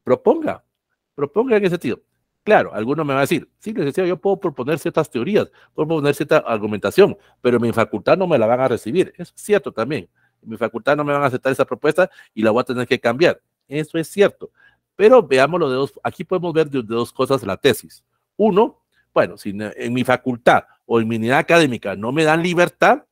proponga, proponga en ese sentido. Claro, algunos me va a decir, sí, les decía yo puedo proponer ciertas teorías, puedo proponer cierta argumentación, pero mi facultad no me la van a recibir. es cierto también. mi facultad no me van a aceptar esa propuesta y la voy a tener que cambiar. Eso es cierto. Pero veámoslo de dos, aquí podemos ver de, de dos cosas la tesis. Uno, bueno, si en mi facultad o en mi unidad académica no me dan libertad,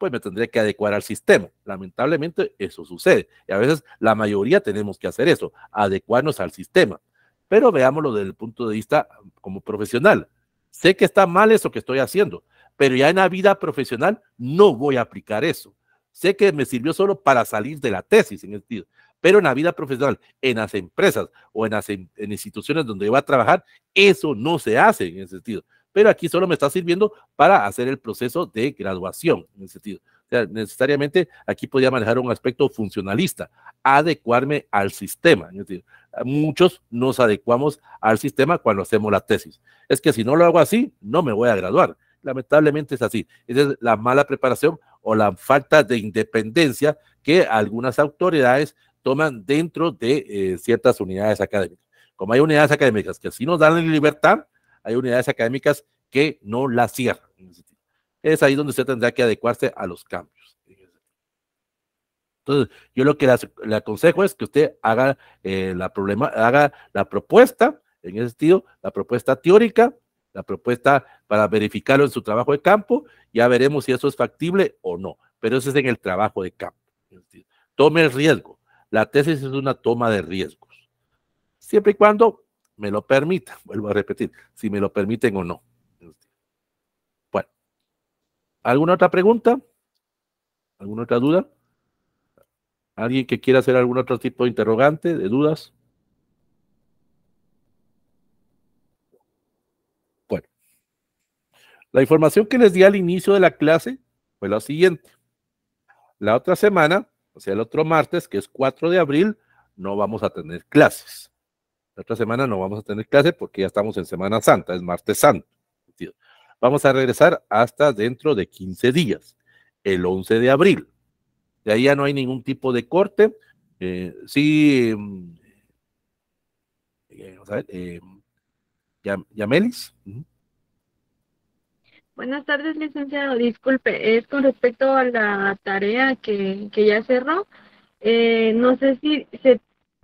pues me tendré que adecuar al sistema. Lamentablemente eso sucede. Y a veces la mayoría tenemos que hacer eso, adecuarnos al sistema. Pero veámoslo desde el punto de vista como profesional. Sé que está mal eso que estoy haciendo, pero ya en la vida profesional no voy a aplicar eso. Sé que me sirvió solo para salir de la tesis en el este, sentido, pero en la vida profesional, en las empresas o en las instituciones donde voy a trabajar, eso no se hace en ese sentido pero aquí solo me está sirviendo para hacer el proceso de graduación, en sentido. necesariamente aquí podría manejar un aspecto funcionalista, adecuarme al sistema. Muchos nos adecuamos al sistema cuando hacemos la tesis. Es que si no lo hago así, no me voy a graduar. Lamentablemente es así. Esa es la mala preparación o la falta de independencia que algunas autoridades toman dentro de eh, ciertas unidades académicas. Como hay unidades académicas que sí nos dan libertad, hay unidades académicas que no la cierran. Es ahí donde usted tendrá que adecuarse a los cambios. Entonces, yo lo que le aconsejo es que usted haga, eh, la problema, haga la propuesta, en ese sentido, la propuesta teórica, la propuesta para verificarlo en su trabajo de campo, ya veremos si eso es factible o no, pero eso es en el trabajo de campo. Tome el riesgo. La tesis es una toma de riesgos. Siempre y cuando me lo permita vuelvo a repetir, si me lo permiten o no. Bueno, ¿alguna otra pregunta? ¿Alguna otra duda? ¿Alguien que quiera hacer algún otro tipo de interrogante, de dudas? Bueno, la información que les di al inicio de la clase fue la siguiente. La otra semana, o sea, el otro martes, que es 4 de abril, no vamos a tener clases. La otra semana no vamos a tener clase porque ya estamos en Semana Santa, es martes santo. Vamos a regresar hasta dentro de 15 días, el 11 de abril. De ahí ya no hay ningún tipo de corte. Eh, sí, mm, eh, vamos a ver, eh, Yamelis. Buenas tardes, licenciado. Disculpe, es con respecto a la tarea que, que ya cerró. no sé si se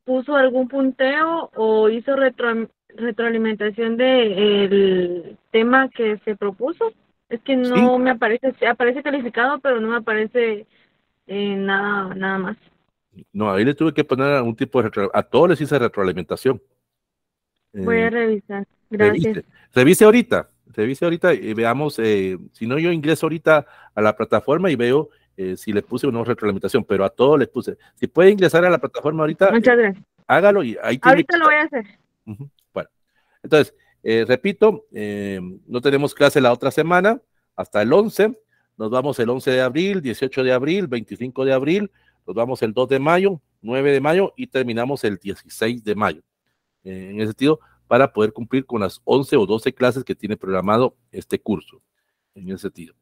puso algún punteo o hizo retro, retroalimentación del el tema que se propuso. Es que no me aparece, aparece calificado, pero no me aparece eh, nada, nada más. No, ahí le tuve que poner algún tipo de retroalimentación, a todos les hice retroalimentación. Voy a eh, revisar, gracias. Revise, ahorita, revise ahorita y veamos, eh, si no yo ingreso ahorita a la plataforma y veo eh, si le puse una retroalimentación, pero a todos les puse. Si puede ingresar a la plataforma ahorita, eh, hágalo y ahí Ahorita lo voy a hacer. Bueno, entonces, eh, repito, no tenemos clase la otra semana, hasta el 11. Nos vamos el 11 de abril, 18 de abril, 25 de abril, nos vamos el 2 de mayo, 9 de mayo y terminamos el 16 de mayo. en ese sentido, para poder cumplir con las 11 o 12 clases que tiene programado este curso. En ese sentido.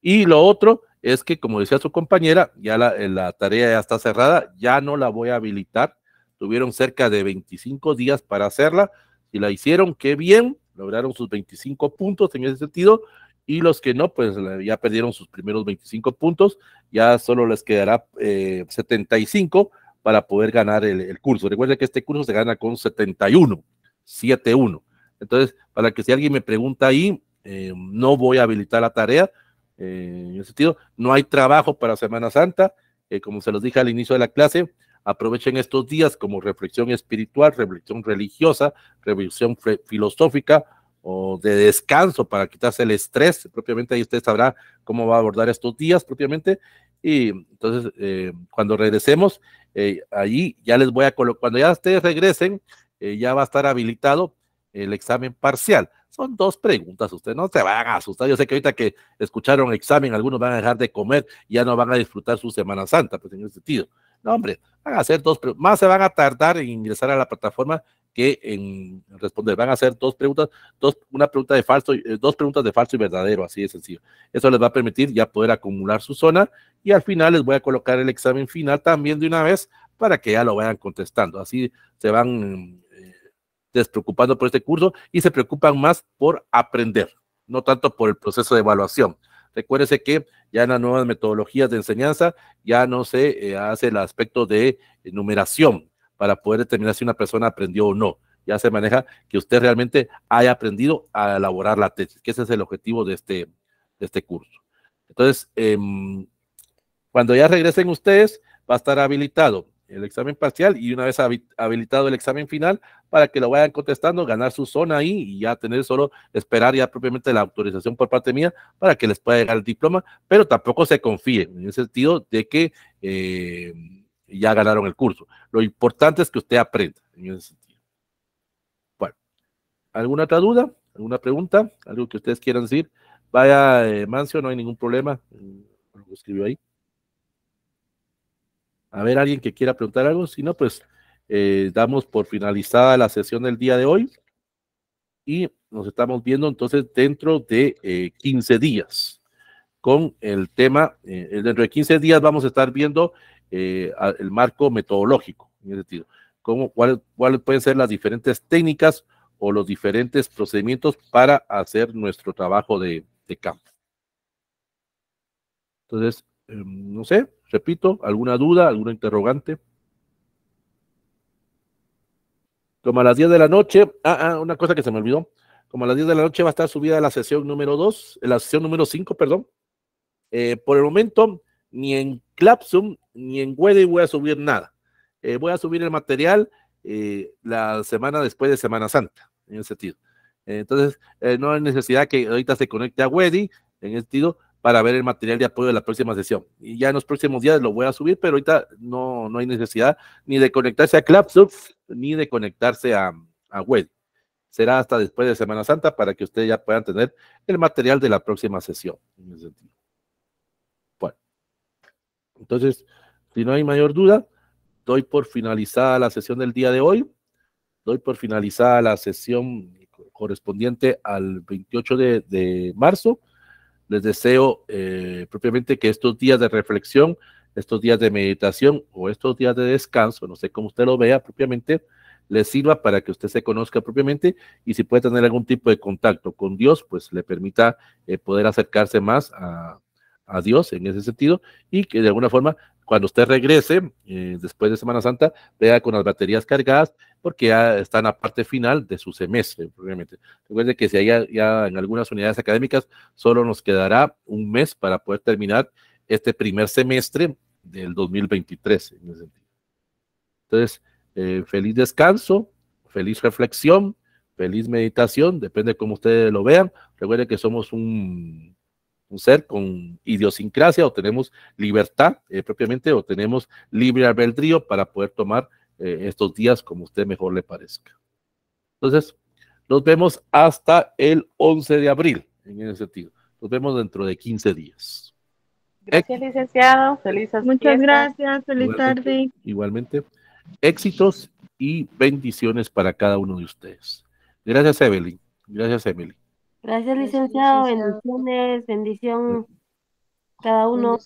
Y lo otro es que, como decía su compañera, ya eh, la, tarea ya está cerrada, ya no la voy a habilitar. Tuvieron cerca de 25 días para hacerla. Si la hicieron, qué bien, lograron sus 25 puntos en ese sentido. Y los que no, pues ya perdieron sus primeros 25 puntos, ya solo les quedará 75 eh, para poder ganar el, curso. Recuerden que este curso se gana con 71, 7-1. Entonces, para que si alguien me pregunta ahí, eh, no voy a habilitar la tarea, eh, en ese sentido, no hay trabajo para Semana Santa, eh, como se los dije al inicio de la clase, aprovechen estos días como reflexión espiritual, reflexión religiosa, reflexión filosófica o de descanso para quitarse el estrés, propiamente ahí usted sabrá cómo va a abordar estos días propiamente. Y entonces, eh, cuando regresemos, allí ya les voy a colocar, cuando ya ustedes regresen, ya va a estar habilitado el examen parcial. Son dos preguntas, ustedes no se van a asustar. Yo sé que ahorita que escucharon examen, algunos van a dejar de comer y ya no van a disfrutar su Semana Santa, pues en ese sentido. No, hombre, van a hacer dos preguntas. Más se van a tardar en ingresar a la plataforma que en responder. Van a hacer dos preguntas, dos, una pregunta de falso, eh, dos preguntas de falso y verdadero, así de sencillo. Eso les va a permitir ya poder acumular su zona y al final les voy a colocar el examen final también de una vez para que ya lo vayan contestando. Así se van despreocupando por este curso y se preocupan más por aprender, no tanto por el proceso de evaluación. Recuérdese que ya en las nuevas metodologías de enseñanza ya no se eh, hace el aspecto de numeración para poder determinar si una persona aprendió o no. Ya se maneja que usted realmente haya aprendido a elaborar la tesis, que ese es el objetivo de este, de este curso. Entonces, em, cuando ya regresen ustedes, va a estar habilitado el examen parcial y una vez habilitado el examen final para que lo vayan contestando, ganar su zona ahí y ya tener solo esperar ya propiamente la autorización por parte mía para que les pueda llegar el diploma, pero tampoco se confíe en el sentido de que eh, ya ganaron el curso. Lo importante es que usted aprenda en ese sentido. Bueno, ¿alguna otra duda? ¿Alguna pregunta? ¿Algo que ustedes quieran decir? Vaya, eh, Mancio, no hay ningún problema. Lo escribió ahí. A ver, alguien que quiera preguntar algo, si no, pues eh, damos por finalizada la sesión del día de hoy y nos estamos viendo entonces dentro de 15 eh, días con el tema, eh, dentro de 15 días vamos a estar viendo el marco metodológico, en ese sentido, cuáles, pueden ser las diferentes técnicas o los diferentes procedimientos para hacer nuestro trabajo de, de campo. Entonces, em, no sé, Repito, ¿alguna duda, alguna interrogante? Como a las 10 de la noche, ah, ah, una cosa que se me olvidó, como a las 10 de la noche va a estar subida la sesión número 2, la sesión número 5, perdón. Eh, por el momento, ni en Clapsum ni en Weddy voy a subir nada. Eh, voy a subir el material eh, la semana después de Semana Santa, en ese sentido. Entonces, no hay necesidad que ahorita se conecte a Weddy, en ese sentido, para ver el material de apoyo de la próxima sesión. Y ya en los próximos días lo voy a subir, pero ahorita no, no hay necesidad ni de conectarse a Clapsurf, ni de conectarse a, Web. Será hasta después de Semana Santa para que ustedes ya puedan tener el material de la próxima sesión. Bueno, entonces, si no hay mayor duda, doy por finalizada la sesión del día de hoy. Doy por finalizada la sesión correspondiente al 28 de marzo les deseo eh, propiamente que estos días de reflexión, estos días de meditación o estos días de descanso, no sé cómo usted lo vea propiamente, les sirva para que usted se conozca propiamente y si puede tener algún tipo de contacto con Dios, pues le permita eh, poder acercarse más a, a Dios en ese sentido y que de alguna forma cuando usted regrese eh, después de Semana Santa vea con las baterías cargadas porque ya está en la parte final de su semestre Recuerde que si hay ya, en algunas unidades académicas solo nos quedará un mes para poder terminar este primer semestre del 2023 Entonces, eh, feliz descanso, feliz reflexión, feliz meditación, depende de cómo ustedes lo vean. Recuerde que somos un un ser con idiosincrasia o tenemos libertad eh, propiamente o tenemos libre albedrío para poder tomar eh, estos días como usted mejor le parezca. Entonces, nos vemos hasta el 11 de abril, en ese sentido. Nos vemos dentro de 15 días. Gracias, licenciado. Felices Muchas gracias. Feliz tarde. Igualmente, éxitos y bendiciones para cada uno de ustedes. Gracias, Evelyn. Gracias, Emily. Gracias, licenciado. Bendiciones, bendición cada uno.